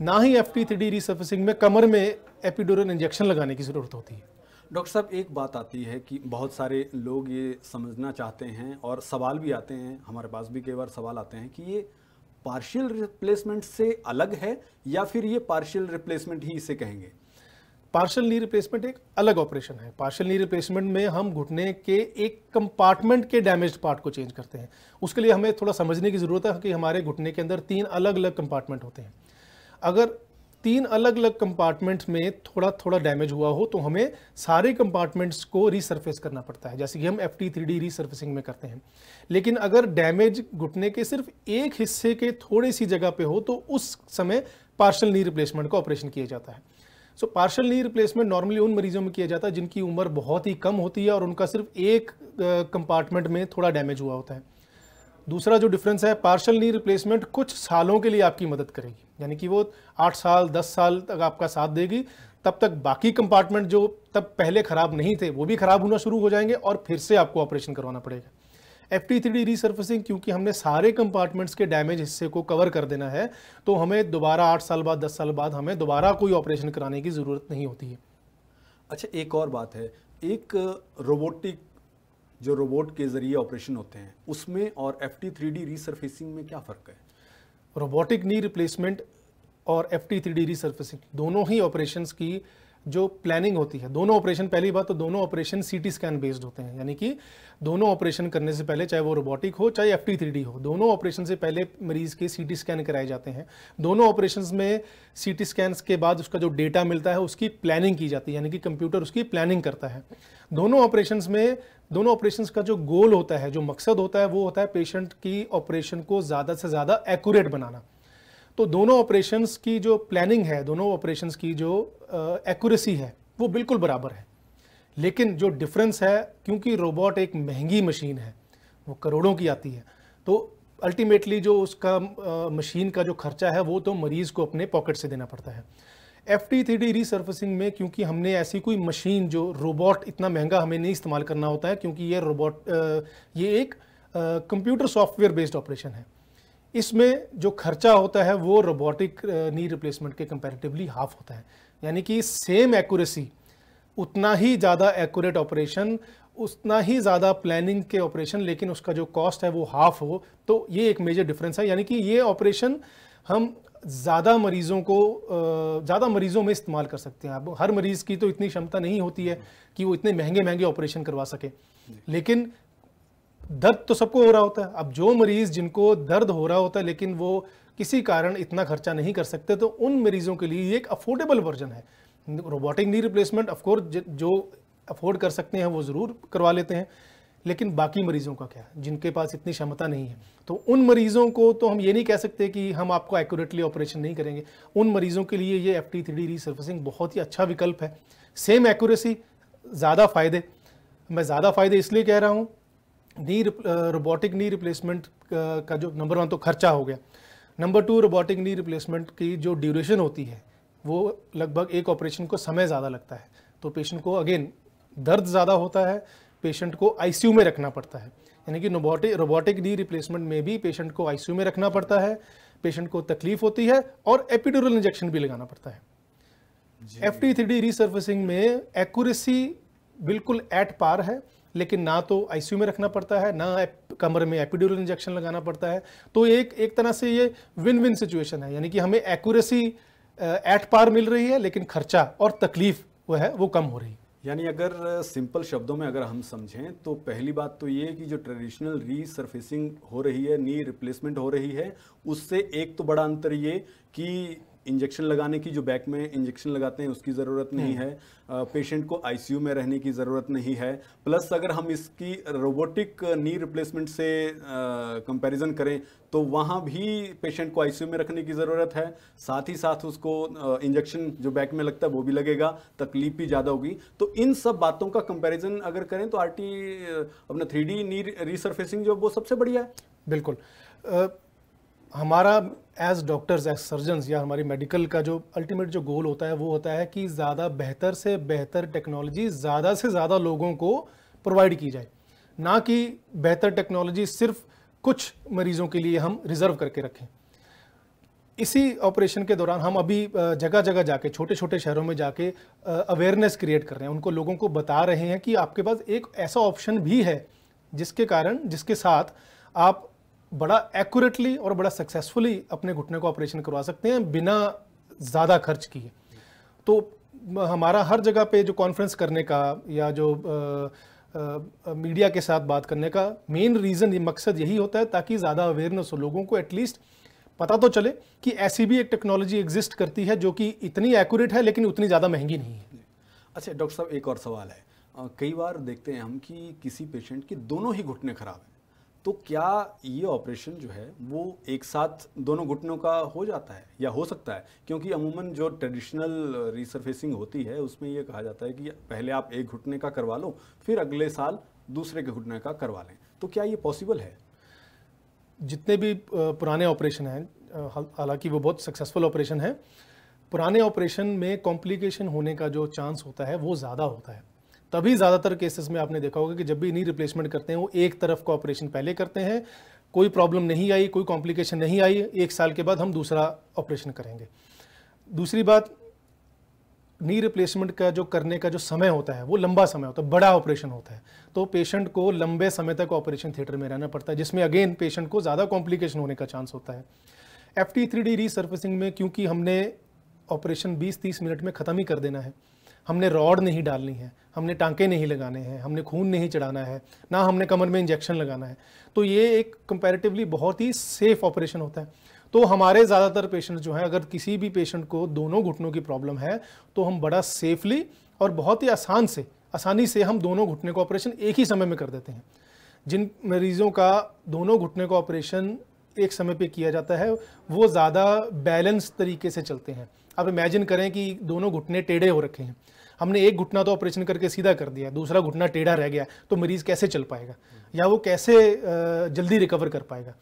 ना ही F T three D resurfacing में कमर में एपिडोरल इंजेक्शन लगाने की ज़रूरत होती है डॉक्टर साहब एक बात आती है कि बहुत सारे लोग ये समझना चाहते हैं और सवाल भी आते हैं हमारे पास भी कई बार सवाल आते हैं कि ये पार्शियल रिप्लेसमेंट से अलग है या फिर ये पार्शियल रिप्लेसमेंट ही इसे कहेंगे पार्शल नी रिप्लेसमेंट एक अलग ऑपरेशन है पार्शल नी रिप्लेसमेंट में हम घुटने के एक कंपार्टमेंट के डैमेज पार्ट को चेंज करते हैं उसके लिए हमें थोड़ा समझने की ज़रूरत है कि हमारे घुटने के अंदर तीन अलग अलग कंपार्टमेंट होते हैं अगर तीन अलग अलग कंपार्टमेंट्स में थोड़ा थोड़ा डैमेज हुआ हो तो हमें सारे कंपार्टमेंट्स को रीसर्फेस करना पड़ता है जैसे कि हम F T three D resurfacing में करते हैं लेकिन अगर डैमेज घुटने के सिर्फ एक हिस्से के थोड़ी सी जगह पे हो तो उस समय पार्शल नी रिप्लेसमेंट का ऑपरेशन किया जाता है so partial knee replacement normally उन मरीजों में किया जाता है जिनकी उम्र बहुत ही कम होती है और उनका सिर्फ एक कंपार्टमेंट में थोड़ा डैमेज हुआ होता है दूसरा जो डिफरेंस है पार्शल नी रिप्लेसमेंट कुछ सालों के लिए आपकी मदद करेगी यानी कि वो आठ साल दस साल तक आपका साथ देगी तब तक बाकी कंपार्टमेंट जो तब पहले ख़राब नहीं थे वो भी ख़राब होना शुरू हो जाएंगे और फिर से आपको ऑपरेशन करवाना पड़ेगा F T three D resurfacing क्योंकि हमने सारे कंपार्टमेंट्स के डैमेज हिस्से को कवर कर देना है तो हमें दोबारा आठ साल बाद दस साल बाद हमें दोबारा कोई ऑपरेशन कराने की ज़रूरत नहीं होती है अच्छा एक और बात है एक रोबोटिक जो रोबोट के ज़रिए ऑपरेशन होते हैं उसमें और F T three D resurfacing में क्या फ़र्क है रोबोटिक नी रिप्लेसमेंट और F T three D resurfacing दोनों ही ऑपरेशन की जो प्लानिंग होती है दोनों ऑपरेशन पहली बात तो दोनों ऑपरेशन सीटी स्कैन बेस्ड होते हैं यानी कि दोनों ऑपरेशन करने से पहले चाहे वो रोबोटिक हो चाहे एफ टी हो दोनों ऑपरेशन से पहले मरीज के सीटी स्कैन कराए जाते हैं दोनों ऑपरेशन में सीटी स्कैन के बाद उसका जो डेटा मिलता है उसकी प्लानिंग की जाती है यानी कि कंप्यूटर उसकी प्लानिंग करता है दोनों ऑपरेशन में दोनों ऑपरेशन का जो गोल होता है जो मकसद होता है वो होता है पेशेंट की ऑपरेशन को ज़्यादा से ज़्यादा एक्यूरेट बनाना तो दोनों ऑपरेशंस की जो प्लानिंग है दोनों ऑपरेशंस की जो एक्यूरेसी है वो बिल्कुल बराबर है लेकिन जो डिफरेंस है क्योंकि रोबोट एक महंगी मशीन है वो करोड़ों की आती है तो अल्टीमेटली जो उसका मशीन का जो खर्चा है वो तो मरीज़ को अपने पॉकेट से देना पड़ता है F T three D resurfacing में क्योंकि हमने ऐसी कोई मशीन जो रोबोट इतना महंगा हमें नहीं इस्तेमाल करना होता है क्योंकि ये रोबोट ये एक कंप्यूटर सॉफ्टवेयर बेस्ड ऑपरेशन है इसमें जो खर्चा होता है वो रोबोटिक नी रिप्लेसमेंट के कंपैरेटिवली हाफ होता है यानी कि सेम एक्यूरेसी उतना ही ज़्यादा एक्यूरेट ऑपरेशन उतना ही ज़्यादा प्लानिंग के ऑपरेशन लेकिन उसका जो कॉस्ट है वो हाफ हो तो ये एक मेजर डिफरेंस है यानी कि ये ऑपरेशन हम ज़्यादा मरीज़ों को ज़्यादा मरीज़ों में इस्तेमाल कर सकते हैं अब हर मरीज़ की तो इतनी क्षमता नहीं होती है कि वो इतने महंगे महंगे ऑपरेशन करवा सके लेकिन दर्द तो सबको हो रहा होता है अब जो मरीज़ जिनको दर्द हो रहा होता है लेकिन वो किसी कारण इतना खर्चा नहीं कर सकते तो उन मरीज़ों के लिए ये एक अफोर्डेबल वर्जन है रोबोटिक नी रिप्लेसमेंट ऑफकोर्स जो अफोर्ड कर सकते हैं वो ज़रूर करवा लेते हैं लेकिन बाकी मरीज़ों का क्या जिनके पास इतनी क्षमता नहीं है तो उन मरीज़ों को तो हम ये नहीं कह सकते कि हम आपको एक्यूरेटली ऑपरेशन नहीं करेंगे उन मरीज़ों के लिए ये F T three D resurfacing बहुत ही अच्छा विकल्प है सेम एक्यूरेसी ज़्यादा फ़ायदे मैं ज़्यादा फ़ायदे इसलिए कह रहा हूँ नी रोबोटिक नी रिप्लेसमेंट का जो नंबर वन तो खर्चा हो गया number two robotic knee replacement की जो ड्यूरेशन होती है वो लगभग एक ऑपरेशन को समय ज़्यादा लगता है तो पेशेंट को अगेन दर्द ज़्यादा होता है पेशेंट को आईसीयू में रखना पड़ता है यानी कि रोबोटिक रोबोटिक नी रिप्लेसमेंट में भी पेशेंट को आईसीयू में रखना पड़ता है पेशेंट को तकलीफ होती है और एपिडोरल इंजेक्शन भी लगाना पड़ता है F T three D resurfacing में एक्यूरेसी बिल्कुल एट पार है लेकिन ना तो आई में रखना पड़ता है ना कमर में एपिड्यूरल इंजेक्शन लगाना पड़ता है तो एक एक तरह से ये विन विन सिचुएशन है यानी कि हमें एक्यूरेसी एट पार मिल रही है लेकिन खर्चा और तकलीफ वो है वो कम हो रही है यानी अगर सिंपल शब्दों में अगर हम समझें तो पहली बात तो ये कि जो ट्रेडिशनल रीसर्फेसिंग हो रही है नी रिप्लेसमेंट हो रही है उससे एक तो बड़ा अंतर ये कि इंजेक्शन लगाने की जो बैक में इंजेक्शन लगाते हैं उसकी ज़रूरत नहीं हम्म। है पेशेंट को आईसीयू में रहने की ज़रूरत नहीं है प्लस अगर हम इसकी रोबोटिक नी रिप्लेसमेंट से कंपैरिजन करें तो वहाँ भी पेशेंट को आईसीयू में रखने की ज़रूरत है साथ ही साथ उसको इंजेक्शन जो बैक में लगता है वो भी लगेगा तकलीफ भी ज़्यादा होगी तो इन सब बातों का कंपैरिजन अगर करें तो आर अपना थ्री नी रिसरफेसिंग जो वो सबसे बढ़िया है बिल्कुल हमारा एज डॉक्टर्स एज सर्जन या हमारी मेडिकल का जो अल्टीमेट जो गोल होता है वो होता है कि ज़्यादा बेहतर से बेहतर टेक्नोलॉजी ज़्यादा से ज़्यादा लोगों को प्रोवाइड की जाए ना कि बेहतर टेक्नोलॉजी सिर्फ कुछ मरीज़ों के लिए हम रिज़र्व करके रखें इसी ऑपरेशन के दौरान हम अभी जगह जगह जाके छोटे छोटे शहरों में जाके अवेयरनेस क्रिएट कर रहे हैं उनको लोगों को बता रहे हैं कि आपके पास एक ऐसा ऑप्शन भी है जिसके कारण जिसके साथ आप बड़ा एक्यूरेटली और बड़ा सक्सेसफुली अपने घुटने को ऑपरेशन करवा सकते हैं बिना ज़्यादा खर्च किए तो हमारा हर जगह पे जो कॉन्फ्रेंस करने का या जो आ, आ, मीडिया के साथ बात करने का मेन रीज़न ये मकसद यही होता है ताकि ज़्यादा अवेयरनेस हो लोगों को एटलीस्ट पता तो चले कि ऐसी भी एक टेक्नोलॉजी एग्जिस्ट करती है जो कि इतनी एक्यूरेट है लेकिन उतनी ज़्यादा महंगी नहीं है अच्छा डॉक्टर साहब एक और सवाल है कई बार देखते हैं हम कि किसी पेशेंट के दोनों ही घुटने खराब हैं तो क्या ये ऑपरेशन जो है वो एक साथ दोनों घुटनों का हो जाता है या हो सकता है क्योंकि अमूमन जो ट्रेडिशनल रिसरफेसिंग uh, होती है उसमें ये कहा जाता है कि पहले आप एक घुटने का करवा लो फिर अगले साल दूसरे के घुटने का करवा लें तो क्या ये पॉसिबल है जितने भी uh, पुराने ऑपरेशन हैं uh, हालांकि वो बहुत सक्सेसफुल ऑपरेशन है पुराने ऑपरेशन में कॉम्प्लिकेशन होने का जो चांस होता है वो ज़्यादा होता है तभी ज़्यादातर केसेस में आपने देखा होगा कि जब भी नी रिप्लेसमेंट करते हैं वो एक तरफ का ऑपरेशन पहले करते हैं कोई प्रॉब्लम नहीं आई कोई कॉम्प्लिकेशन नहीं आई एक साल के बाद हम दूसरा ऑपरेशन करेंगे दूसरी बात नी रिप्लेसमेंट का जो करने का जो समय होता है वो लंबा समय होता है बड़ा ऑपरेशन होता है तो पेशेंट को लंबे समय तक ऑपरेशन थिएटर में रहना पड़ता है जिसमें अगेन पेशेंट को ज़्यादा कॉम्प्लिकेशन होने का चांस होता है F T three D resurfacing में क्योंकि हमने ऑपरेशन 20-30 मिनट में ख़त्म ही कर देना है हमने रॉड नहीं डालनी है हमने टांके नहीं लगाने हैं हमने खून नहीं चढ़ाना है ना हमने कमर में इंजेक्शन लगाना है तो ये एक कंपैरेटिवली बहुत ही सेफ ऑपरेशन होता है तो हमारे ज़्यादातर पेशेंट जो हैं अगर किसी भी पेशेंट को दोनों घुटनों की प्रॉब्लम है तो हम बड़ा सेफली और बहुत ही आसान से आसानी से हम दोनों घुटने का ऑपरेशन एक ही समय में कर देते हैं जिन मरीजों का दोनों घुटने का ऑपरेशन एक समय पे किया जाता है वो ज़्यादा बैलेंस तरीके से चलते हैं आप इमेजिन करें कि दोनों घुटने टेढ़े हो रखे हैं हमने एक घुटना तो ऑपरेशन करके सीधा कर दिया दूसरा घुटना टेढ़ा रह गया तो मरीज कैसे चल पाएगा या वो कैसे जल्दी रिकवर कर पाएगा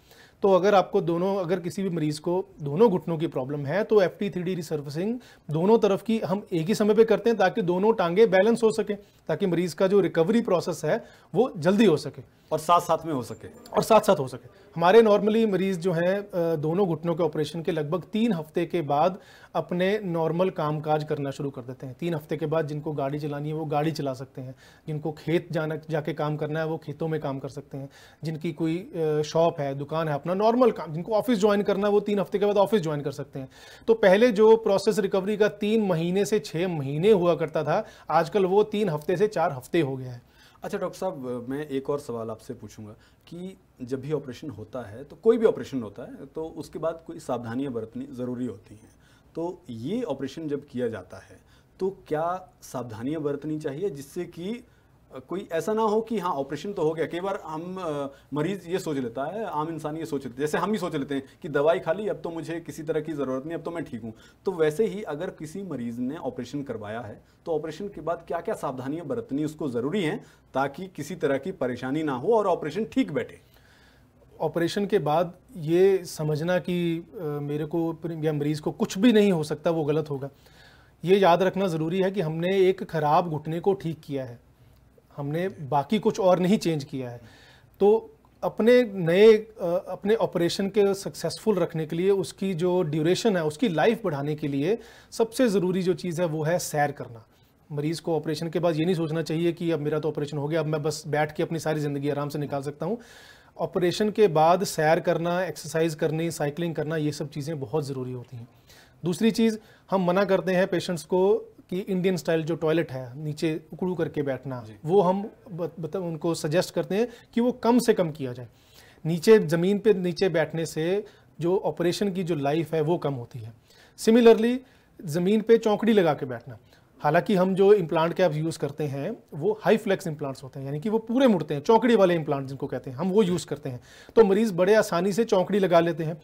तो अगर आपको दोनों अगर किसी भी मरीज़ को दोनों घुटनों की प्रॉब्लम है तो F T three D resurfacing दोनों तरफ की हम एक ही समय पे करते हैं ताकि दोनों टांगे बैलेंस हो सके ताकि मरीज़ का जो रिकवरी प्रोसेस है वो जल्दी हो सके और साथ साथ में हो सके और साथ साथ हो सके हमारे नॉर्मली मरीज जो हैं दोनों घुटनों के ऑपरेशन के लगभग तीन हफ्ते के बाद अपने नॉर्मल कामकाज करना शुरू कर देते हैं तीन हफ्ते के बाद जिनको गाड़ी चलानी है वो गाड़ी चला सकते हैं जिनको खेत जाना जाके काम करना है वो खेतों में काम कर सकते हैं जिनकी कोई शॉप है दुकान है अपना नॉर्मल काम जिनको ऑफिस ज्वाइन करना है वो तीन हफ्ते के बाद ऑफिस ज्वाइन कर सकते हैं तो पहले जो प्रोसेस रिकवरी का तीन महीने से छः महीने हुआ करता था आजकल वो तीन हफ्ते से चार हफ्ते हो गया है अच्छा डॉक्टर साहब मैं एक और सवाल आपसे पूछूंगा कि जब भी ऑपरेशन होता है तो कोई भी ऑपरेशन होता है तो उसके बाद कोई सावधानियां बरतनी ज़रूरी होती हैं तो ये ऑपरेशन जब किया जाता है तो क्या सावधानियां बरतनी चाहिए जिससे कि कोई ऐसा ना हो कि हाँ ऑपरेशन तो हो गया कई बार हम मरीज ये सोच लेता है आम इंसान ये सोच लेते जैसे हम ही सोच लेते हैं कि दवाई खा ली अब तो मुझे किसी तरह की ज़रूरत नहीं अब तो मैं ठीक हूँ तो वैसे ही अगर किसी मरीज़ ने ऑपरेशन करवाया है तो ऑपरेशन के बाद क्या क्या सावधानियाँ बरतनी उसको ज़रूरी हैं ताकि किसी तरह की परेशानी ना हो और ऑपरेशन ठीक बैठे ऑपरेशन के बाद ये समझना कि मेरे को या मरीज़ को कुछ भी नहीं हो सकता वो गलत होगा ये याद रखना ज़रूरी है कि हमने एक ख़राब घुटने को ठीक किया है हमने बाकी कुछ और नहीं चेंज किया है तो अपने नए अपने ऑपरेशन के सक्सेसफुल रखने के लिए उसकी जो ड्यूरेशन है उसकी लाइफ बढ़ाने के लिए सबसे ज़रूरी जो चीज़ है वो है सैर करना मरीज़ को ऑपरेशन के बाद ये नहीं सोचना चाहिए कि अब मेरा तो ऑपरेशन हो गया अब मैं बस बैठ के अपनी सारी ज़िंदगी आराम से निकाल सकता हूँ ऑपरेशन के बाद सैर करना एक्सरसाइज करनी साइकिलिंग करना ये सब चीज़ें बहुत ज़रूरी होती हैं दूसरी चीज़ हम मना करते हैं पेशेंट्स को कि इंडियन स्टाइल जो टॉयलेट है नीचे उकड़ू करके बैठना वो हम मतलब उनको सजेस्ट करते हैं कि वो कम से कम किया जाए नीचे ज़मीन पे नीचे बैठने से जो ऑपरेशन की जो लाइफ है वो कम होती है सिमिलरली ज़मीन पे चौकड़ी लगा के बैठना हालांकि हम जो इम्प्लांट के अब यूज़ करते हैं वो हाई फ्लेक्स इम्प्लांट्स होते हैं यानी कि वो पूरे मुड़ते हैं चौकड़ी वाले इम्प्लांट जिनको कहते हैं हम वो यूज़ करते हैं तो मरीज़ बड़े आसानी से चौकड़ी लगा लेते हैं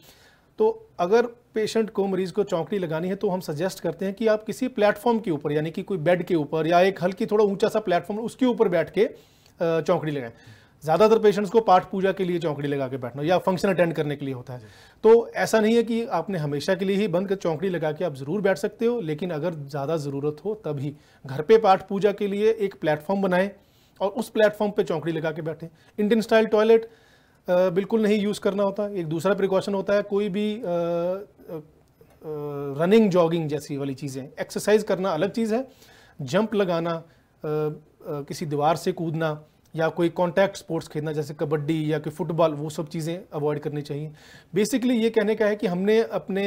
तो अगर पेशेंट को मरीज को चौंकड़ी लगानी है तो हम सजेस्ट करते हैं कि आप किसी प्लेटफॉर्म के ऊपर यानी कि कोई बेड के ऊपर या एक हल्की थोड़ा ऊंचा सा प्लेटफॉर्म उसके ऊपर बैठ के चौंकड़ी लगाएं ज़्यादातर पेशेंट्स को पाठ पूजा के लिए चौंकड़ी लगा के बैठना या फंक्शन अटेंड करने के लिए होता है तो ऐसा नहीं है कि आपने हमेशा के लिए ही बंद कर चौंकड़ी लगा के आप ज़रूर बैठ सकते हो लेकिन अगर ज़्यादा ज़रूरत हो तभी घर पे पाठ पूजा के लिए एक प्लेटफॉर्म बनाएं और उस प्लेटफॉर्म पे चौंकड़ी लगा के बैठें इंडियन स्टाइल टॉयलेट बिल्कुल नहीं यूज़ करना होता एक दूसरा प्रिकॉशन होता है कोई भी रनिंग जॉगिंग जैसी वाली चीज़ें एक्सरसाइज करना अलग चीज़ है जंप लगाना किसी दीवार से कूदना या कोई कॉन्टैक्ट स्पोर्ट्स खेलना जैसे कबड्डी या कोई फुटबॉल वो सब चीज़ें अवॉइड करनी चाहिए बेसिकली ये कहने का है कि हमने अपने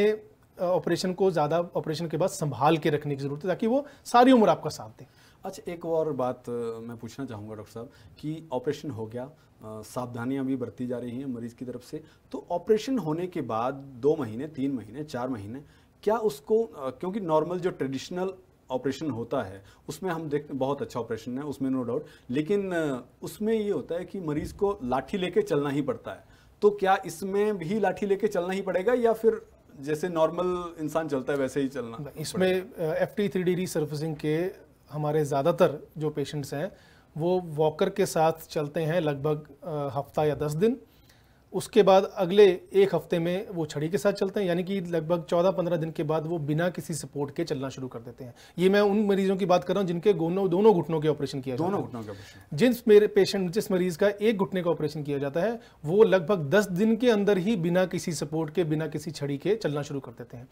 ऑपरेशन को ज़्यादा ऑपरेशन के बाद संभाल के रखने की ज़रूरत है ताकि वो सारी उम्र आपका साथ दें अच्छा एक और बात मैं पूछना चाहूँगा डॉक्टर साहब कि ऑपरेशन हो गया सावधानियां भी बरती जा रही हैं मरीज की तरफ से तो ऑपरेशन होने के बाद दो महीने तीन महीने चार महीने क्या उसको क्योंकि नॉर्मल जो ट्रेडिशनल ऑपरेशन होता है उसमें हम देखते बहुत अच्छा ऑपरेशन है उसमें नो डाउट लेकिन उसमें ये होता है कि मरीज को लाठी लेके चलना ही पड़ता है तो क्या इसमें भी लाठी लेके चलना ही पड़ेगा या फिर जैसे नॉर्मल इंसान चलता है वैसे ही चलना इसमें F T three D servicing के हमारे ज़्यादातर जो पेशेंट्स हैं वो वॉकर के साथ चलते हैं लगभग हफ्ता या दस दिन उसके बाद अगले एक हफ्ते में वो छड़ी के साथ चलते हैं यानी कि लगभग चौदह पंद्रह दिन के बाद वो बिना किसी सपोर्ट के चलना शुरू कर देते हैं ये मैं उन मरीजों की बात कर रहा हूँ जिनके दोनों दोनों घुटनों के ऑपरेशन किया दोनों घुटनों के ऑपरेशन जिस मेरे पेशेंट जिस मरीज का एक घुटने का ऑपरेशन किया जाता है वो लगभग दस दिन के अंदर ही बिना किसी सपोर्ट के बिना किसी छड़ी के चलना शुरू कर देते हैं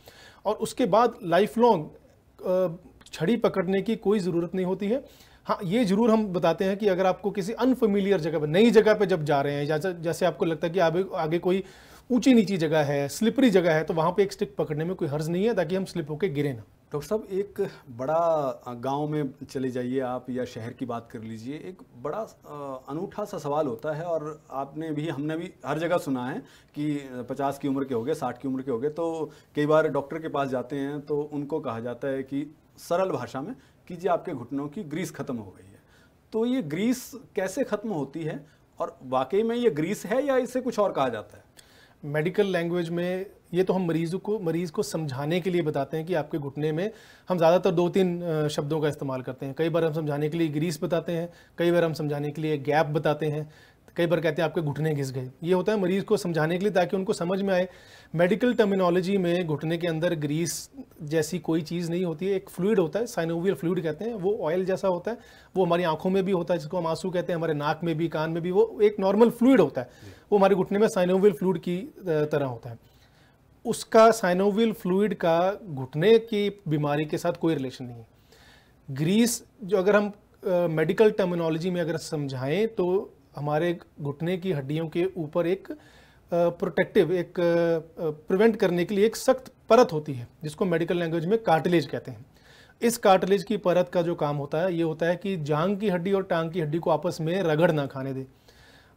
और उसके बाद लाइफ लॉन्ग छड़ी पकड़ने की कोई ज़रूरत नहीं होती है हाँ ये जरूर हम बताते हैं कि अगर आपको किसी अनफेमिलियर जगह पर नई जगह पर जब जा रहे हैं जैसे जैसे आपको लगता है कि आगे आगे कोई ऊंची नीची जगह है स्लिपरी जगह है तो वहाँ पे एक स्टिक पकड़ने में कोई हर्ज नहीं है ताकि हम स्लिप होकर गिरे ना डॉक्टर साहब एक बड़ा गांव में चले जाइए आप या शहर की बात कर लीजिए एक बड़ा अनूठा सा सवाल होता है और आपने भी हमने भी हर जगह सुना है कि 50 की उम्र के हो गए 60 की उम्र के हो गए तो कई बार डॉक्टर के पास जाते हैं तो उनको कहा जाता है कि सरल भाषा में कि जी आपके घुटनों की ग्रीस खत्म हो गई है तो ये ग्रीस कैसे खत्म होती है और वाकई में ये ग्रीस है या इसे कुछ और कहा जाता है मेडिकल लैंग्वेज में ये तो हम मरीजों को मरीज़ को समझाने के लिए बताते हैं कि आपके घुटने में हम ज़्यादातर दो तीन शब्दों का इस्तेमाल करते हैं कई बार हम समझाने के लिए ग्रीस बताते हैं कई बार हम समझाने के लिए गैप बताते हैं कई बार कहते हैं आपके घुटने घिस गए ये होता है मरीज़ को समझाने के लिए ताकि उनको समझ में आए मेडिकल टर्मिनोलॉजी में घुटने के अंदर ग्रीस जैसी कोई चीज़ नहीं होती है एक फ्लूड होता है साइनोवियल फ्लूड कहते हैं वो ऑयल जैसा होता है वो हमारी आंखों में भी होता है जिसको हम आंसू कहते हैं हमारे नाक में भी कान में भी वो एक नॉर्मल फ्लूड होता है वो हमारे घुटने में साइनोवियल फ्लूड की तरह होता है उसका साइनोवियल फ्लूड का घुटने की बीमारी के साथ कोई रिलेशन नहीं है ग्रीस जो अगर हम मेडिकल टर्मिनोलॉजी में अगर समझाएं तो हमारे घुटने की हड्डियों के ऊपर एक प्रोटेक्टिव एक प्रिवेंट करने के लिए एक सख्त परत होती है जिसको मेडिकल लैंग्वेज में कार्टिलेज कहते हैं इस कार्टिलेज की परत का जो काम होता है ये होता है कि जांग की हड्डी और टांग की हड्डी को आपस में रगड़ ना खाने दे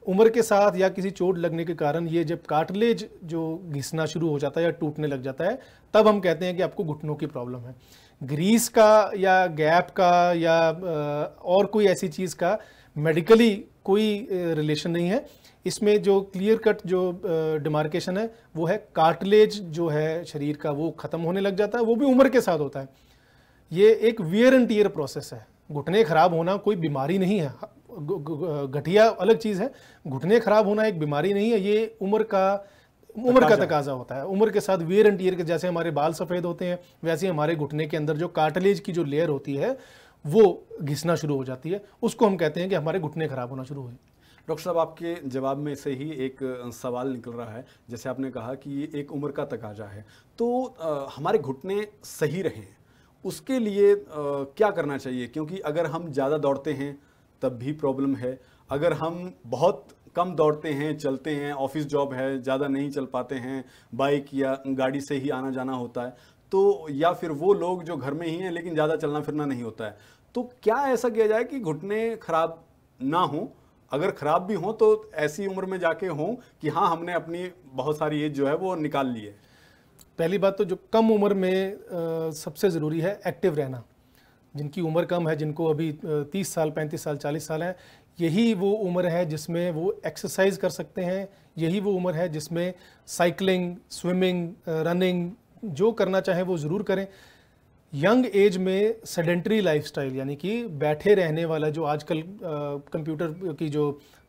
उम्र के साथ या किसी चोट लगने के कारण ये जब कार्टिलेज जो घिसना शुरू हो जाता है या टूटने लग जाता है तब हम कहते हैं कि आपको घुटनों की प्रॉब्लम है ग्रीस का या गैप का या और कोई ऐसी चीज़ का मेडिकली कोई रिलेशन नहीं है इसमें जो क्लियर कट जो डिमार्केशन है वो है कार्टलेज जो है शरीर का वो ख़त्म होने लग जाता है वो भी उम्र के साथ होता है ये एक वियर एंड टीयर प्रोसेस है घुटने ख़राब होना कोई बीमारी नहीं है घटिया अलग चीज़ है घुटने ख़राब होना एक बीमारी नहीं है ये उम्र का उम्र का तकाजा होता है उम्र के साथ वियर एंड टीयर के जैसे हमारे बाल सफ़ेद होते हैं वैसे ही हमारे घुटने के अंदर जो कार्टलेज की जो लेयर होती है वो घिसना शुरू हो जाती है उसको हम कहते हैं कि हमारे घुटने ख़राब होना शुरू हुए डॉक्टर साहब आपके जवाब में से ही एक सवाल निकल रहा है जैसे आपने कहा कि ये एक उम्र का तकाजा है तो आ, हमारे घुटने सही रहें उसके लिए आ, क्या करना चाहिए क्योंकि अगर हम ज़्यादा दौड़ते हैं तब भी प्रॉब्लम है अगर हम बहुत कम दौड़ते हैं चलते हैं ऑफिस जॉब है ज़्यादा नहीं चल पाते हैं बाइक या गाड़ी से ही आना जाना होता है तो या फिर वो लोग जो घर में ही हैं लेकिन ज़्यादा चलना फिरना नहीं होता है तो क्या ऐसा किया जाए कि घुटने खराब ना हों अगर ख़राब भी हों तो ऐसी उम्र में जाके हों कि हाँ हमने अपनी बहुत सारी एज जो है वो निकाल ली है पहली बात तो जो कम उम्र में आ, सबसे ज़रूरी है एक्टिव रहना जिनकी उम्र कम है जिनको अभी तीस साल पैंतीस साल चालीस साल है यही वो उम्र है जिसमें वो एक्सरसाइज कर सकते हैं यही वो उम्र है जिसमें साइकिलिंग स्विमिंग रनिंग जो करना चाहें वो ज़रूर करें यंग एज में लाइफ लाइफस्टाइल यानी कि बैठे रहने वाला जो आजकल कंप्यूटर की जो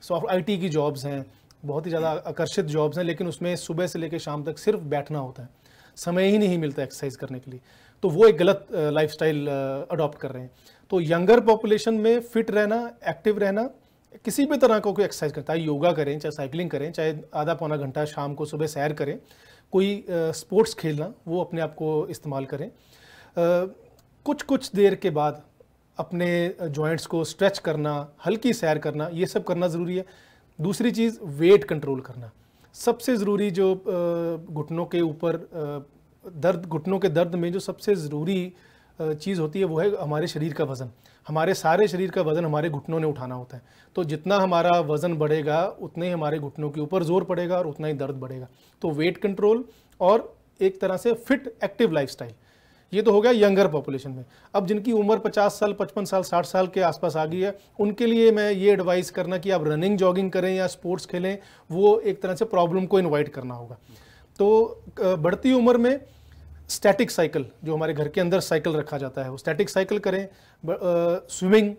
सॉफ्ट आईटी की जॉब्स हैं बहुत ही ज़्यादा आकर्षित जॉब्स हैं लेकिन उसमें सुबह से लेकर शाम तक सिर्फ बैठना होता है समय ही नहीं मिलता एक्सरसाइज करने के लिए तो वो एक गलत लाइफ स्टाइल अडॉप्ट कर रहे हैं तो यंगर पॉपुलेशन में फिट रहना एक्टिव रहना किसी भी तरह का कोई एक्सरसाइज करता है योगा करें चाहे साइकिलिंग करें चाहे आधा पौना घंटा शाम को सुबह सैर करें कोई स्पोर्ट्स खेलना वो अपने आप को इस्तेमाल करें कुछ कुछ देर के बाद अपने जॉइंट्स को स्ट्रेच करना हल्की सैर करना ये सब करना ज़रूरी है दूसरी चीज़ वेट कंट्रोल करना सबसे ज़रूरी जो घुटनों के ऊपर दर्द घुटनों के दर्द में जो सबसे ज़रूरी चीज़ होती है वो है हमारे शरीर का वज़न हमारे सारे शरीर का वज़न हमारे घुटनों ने उठाना होता है तो जितना हमारा वज़न बढ़ेगा उतने ही हमारे घुटनों के ऊपर जोर पड़ेगा और उतना ही दर्द बढ़ेगा तो वेट कंट्रोल और एक तरह से फिट एक्टिव लाइफस्टाइल ये तो हो गया यंगर पॉपुलेशन में अब जिनकी उम्र 50 साल 55 साल 60 साल के आसपास आ गई है उनके लिए मैं ये एडवाइस करना कि आप रनिंग जॉगिंग करें या स्पोर्ट्स खेलें वो एक तरह से प्रॉब्लम को इन्वाइट करना होगा तो बढ़ती उम्र में स्टैटिक साइकिल जो हमारे घर के अंदर साइकिल रखा जाता है वो स्टैटिक साइकिल करें स्विमिंग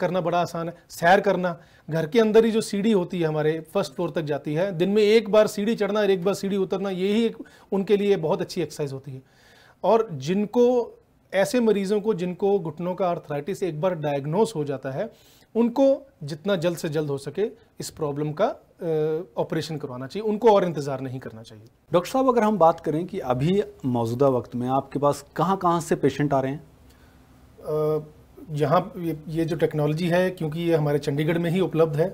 करना बड़ा आसान है सैर करना घर के अंदर ही जो सीढ़ी होती है हमारे फर्स्ट फ्लोर तक जाती है दिन में एक बार सीढ़ी चढ़ना और एक बार सीढ़ी उतरना यही एक उनके लिए बहुत अच्छी एक्सरसाइज होती है और जिनको ऐसे मरीज़ों को जिनको घुटनों का आर्थराइटिस एक बार डायग्नोस हो जाता है उनको जितना जल्द से जल्द हो सके इस प्रॉब्लम का ऑपरेशन करवाना चाहिए उनको और इंतज़ार नहीं करना चाहिए डॉक्टर साहब अगर हम बात करें कि अभी मौजूदा वक्त में आपके पास कहाँ कहाँ से पेशेंट आ रहे हैं यहाँ ये जो टेक्नोलॉजी है क्योंकि ये हमारे चंडीगढ़ में ही उपलब्ध है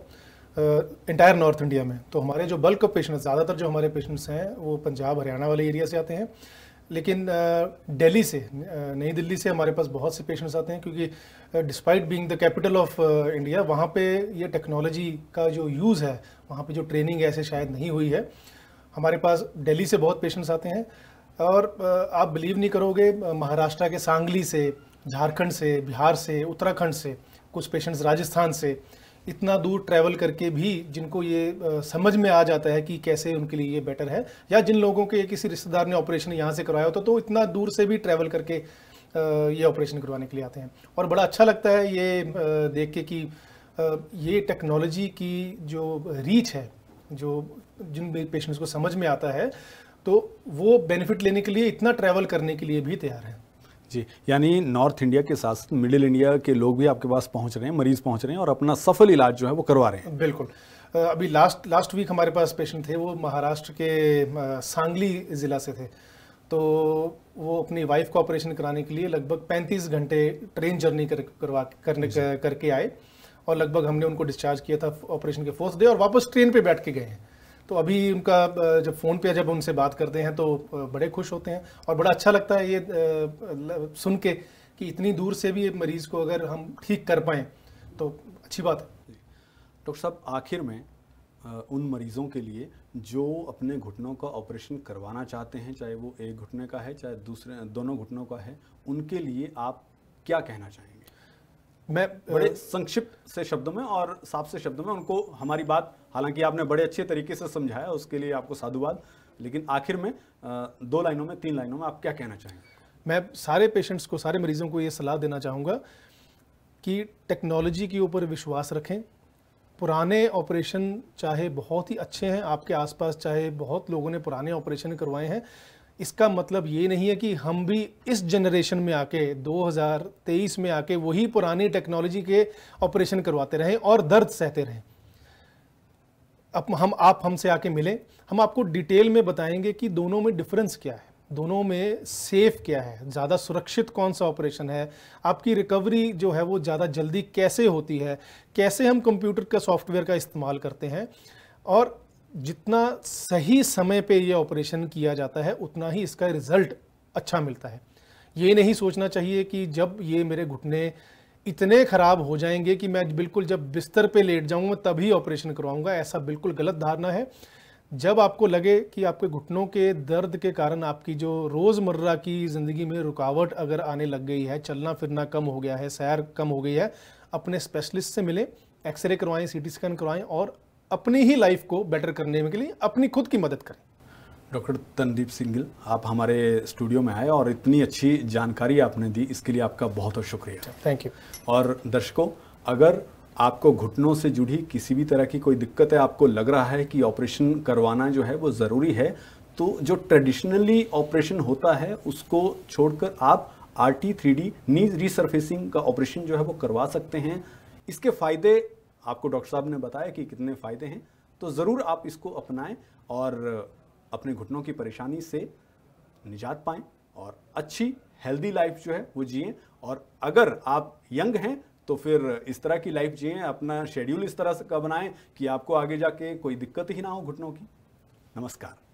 इंटायर नॉर्थ इंडिया में तो हमारे जो बल्क ऑफ ज़्यादातर जो हमारे पेशेंट्स हैं वो पंजाब हरियाणा वाले एरिया से आते हैं लेकिन दिल्ली से नई दिल्ली से हमारे पास बहुत से पेशेंट्स आते हैं क्योंकि despite being the capital of India वहाँ पे ये टेक्नोलॉजी का जो यूज़ है वहाँ पे जो ट्रेनिंग ऐसे शायद नहीं हुई है हमारे पास दिल्ली से बहुत पेशेंट्स आते हैं और आप बिलीव नहीं करोगे महाराष्ट्र के सांगली से झारखंड से बिहार से उत्तराखंड से कुछ पेशेंट्स राजस्थान से इतना दूर ट्रैवल करके भी जिनको ये समझ में आ जाता है कि कैसे उनके लिए ये बेटर है या जिन लोगों के किसी रिश्तेदार ने ऑपरेशन यहाँ से करवाया होता तो इतना दूर से भी ट्रैवल करके ये ऑपरेशन करवाने के लिए आते हैं और बड़ा अच्छा लगता है ये देख के कि ये टेक्नोलॉजी की जो रीच है जो जिन पेशेंट्स को समझ में आता है तो वो बेनिफिट लेने के लिए इतना ट्रैवल करने के लिए भी तैयार है जी यानी नॉर्थ इंडिया के साथ साथ मिडिल इंडिया के लोग भी आपके पास पहुंच रहे हैं मरीज पहुंच रहे हैं और अपना सफल इलाज जो है वो करवा रहे हैं बिल्कुल अभी लास्ट लास्ट वीक हमारे पास पेशेंट थे वो महाराष्ट्र के सांगली ज़िला से थे तो वो अपनी वाइफ को ऑपरेशन कराने के लिए लगभग 35 घंटे ट्रेन जर्नी कर करवा करने करके आए और लगभग हमने उनको डिस्चार्ज किया था ऑपरेशन के फोर्थ डे और वापस ट्रेन पे बैठ के गए हैं तो अभी उनका जब फ़ोन पे जब उनसे बात करते हैं तो बड़े खुश होते हैं और बड़ा अच्छा लगता है ये सुन के कि इतनी दूर से भी मरीज़ को अगर हम ठीक कर पाएँ तो अच्छी बात है डॉक्टर साहब आखिर में उन मरीज़ों के लिए जो अपने घुटनों का ऑपरेशन करवाना चाहते हैं चाहे वो एक घुटने का है चाहे दूसरे दोनों घुटनों का है उनके लिए आप क्या कहना चाहेंगे मैं बड़े संक्षिप्त से शब्दों में और साफ से शब्दों में उनको हमारी बात हालांकि आपने बड़े अच्छे तरीके से समझाया उसके लिए आपको साधुवाद लेकिन आखिर में दो लाइनों में तीन लाइनों में आप क्या कहना चाहेंगे मैं सारे पेशेंट्स को सारे मरीजों को ये सलाह देना चाहूँगा कि टेक्नोलॉजी के ऊपर विश्वास रखें पुराने ऑपरेशन चाहे बहुत ही अच्छे हैं आपके आसपास चाहे बहुत लोगों ने पुराने ऑपरेशन करवाए हैं इसका मतलब ये नहीं है कि हम भी इस जनरेशन में आके 2023 में आके वही पुरानी टेक्नोलॉजी के ऑपरेशन करवाते रहें और दर्द सहते रहें अब हम आप हमसे आके मिलें हम आपको डिटेल में बताएंगे कि दोनों में डिफरेंस क्या है दोनों में सेफ क्या है ज़्यादा सुरक्षित कौन सा ऑपरेशन है आपकी रिकवरी जो है वो ज़्यादा जल्दी कैसे होती है कैसे हम कंप्यूटर का सॉफ्टवेयर का इस्तेमाल करते हैं और जितना सही समय पे ये ऑपरेशन किया जाता है उतना ही इसका रिजल्ट अच्छा मिलता है ये नहीं सोचना चाहिए कि जब ये मेरे घुटने इतने ख़राब हो जाएंगे कि मैं बिल्कुल जब बिस्तर पे लेट जाऊँगा तभी ऑपरेशन करवाऊँगा ऐसा बिल्कुल गलत धारणा है जब आपको लगे कि आपके घुटनों के दर्द के कारण आपकी जो रोज़मर्रा की ज़िंदगी में रुकावट अगर आने लग गई है चलना फिरना कम हो गया है सैर कम हो गई है अपने स्पेशलिस्ट से मिलें एक्सरे करवाएं सी टी स्कैन करवाएं और अपनी ही लाइफ को बेटर करने के लिए अपनी खुद की मदद करें डॉक्टर तनदीप सिंगल आप हमारे स्टूडियो में आए और इतनी अच्छी जानकारी आपने दी इसके लिए आपका बहुत बहुत शुक्रिया थैंक अच्छा, यू और दर्शकों अगर आपको घुटनों से जुड़ी किसी भी तरह की कोई दिक्कत है आपको लग रहा है कि ऑपरेशन करवाना जो है वो ज़रूरी है तो जो ट्रेडिशनली ऑपरेशन होता है उसको छोड़कर आप R T three D knees resurfacing का ऑपरेशन जो है वो करवा सकते हैं इसके फ़ायदे आपको डॉक्टर साहब ने बताया कि कितने फ़ायदे हैं तो ज़रूर आप इसको अपनाएं और अपने घुटनों की परेशानी से निजात पाएँ और अच्छी हेल्दी लाइफ जो है वो जिए और अगर आप यंग हैं तो फिर इस तरह की लाइफ जिए अपना शेड्यूल इस तरह का बनाएं कि आपको आगे जाके कोई दिक्कत ही ना हो घुटनों की नमस्कार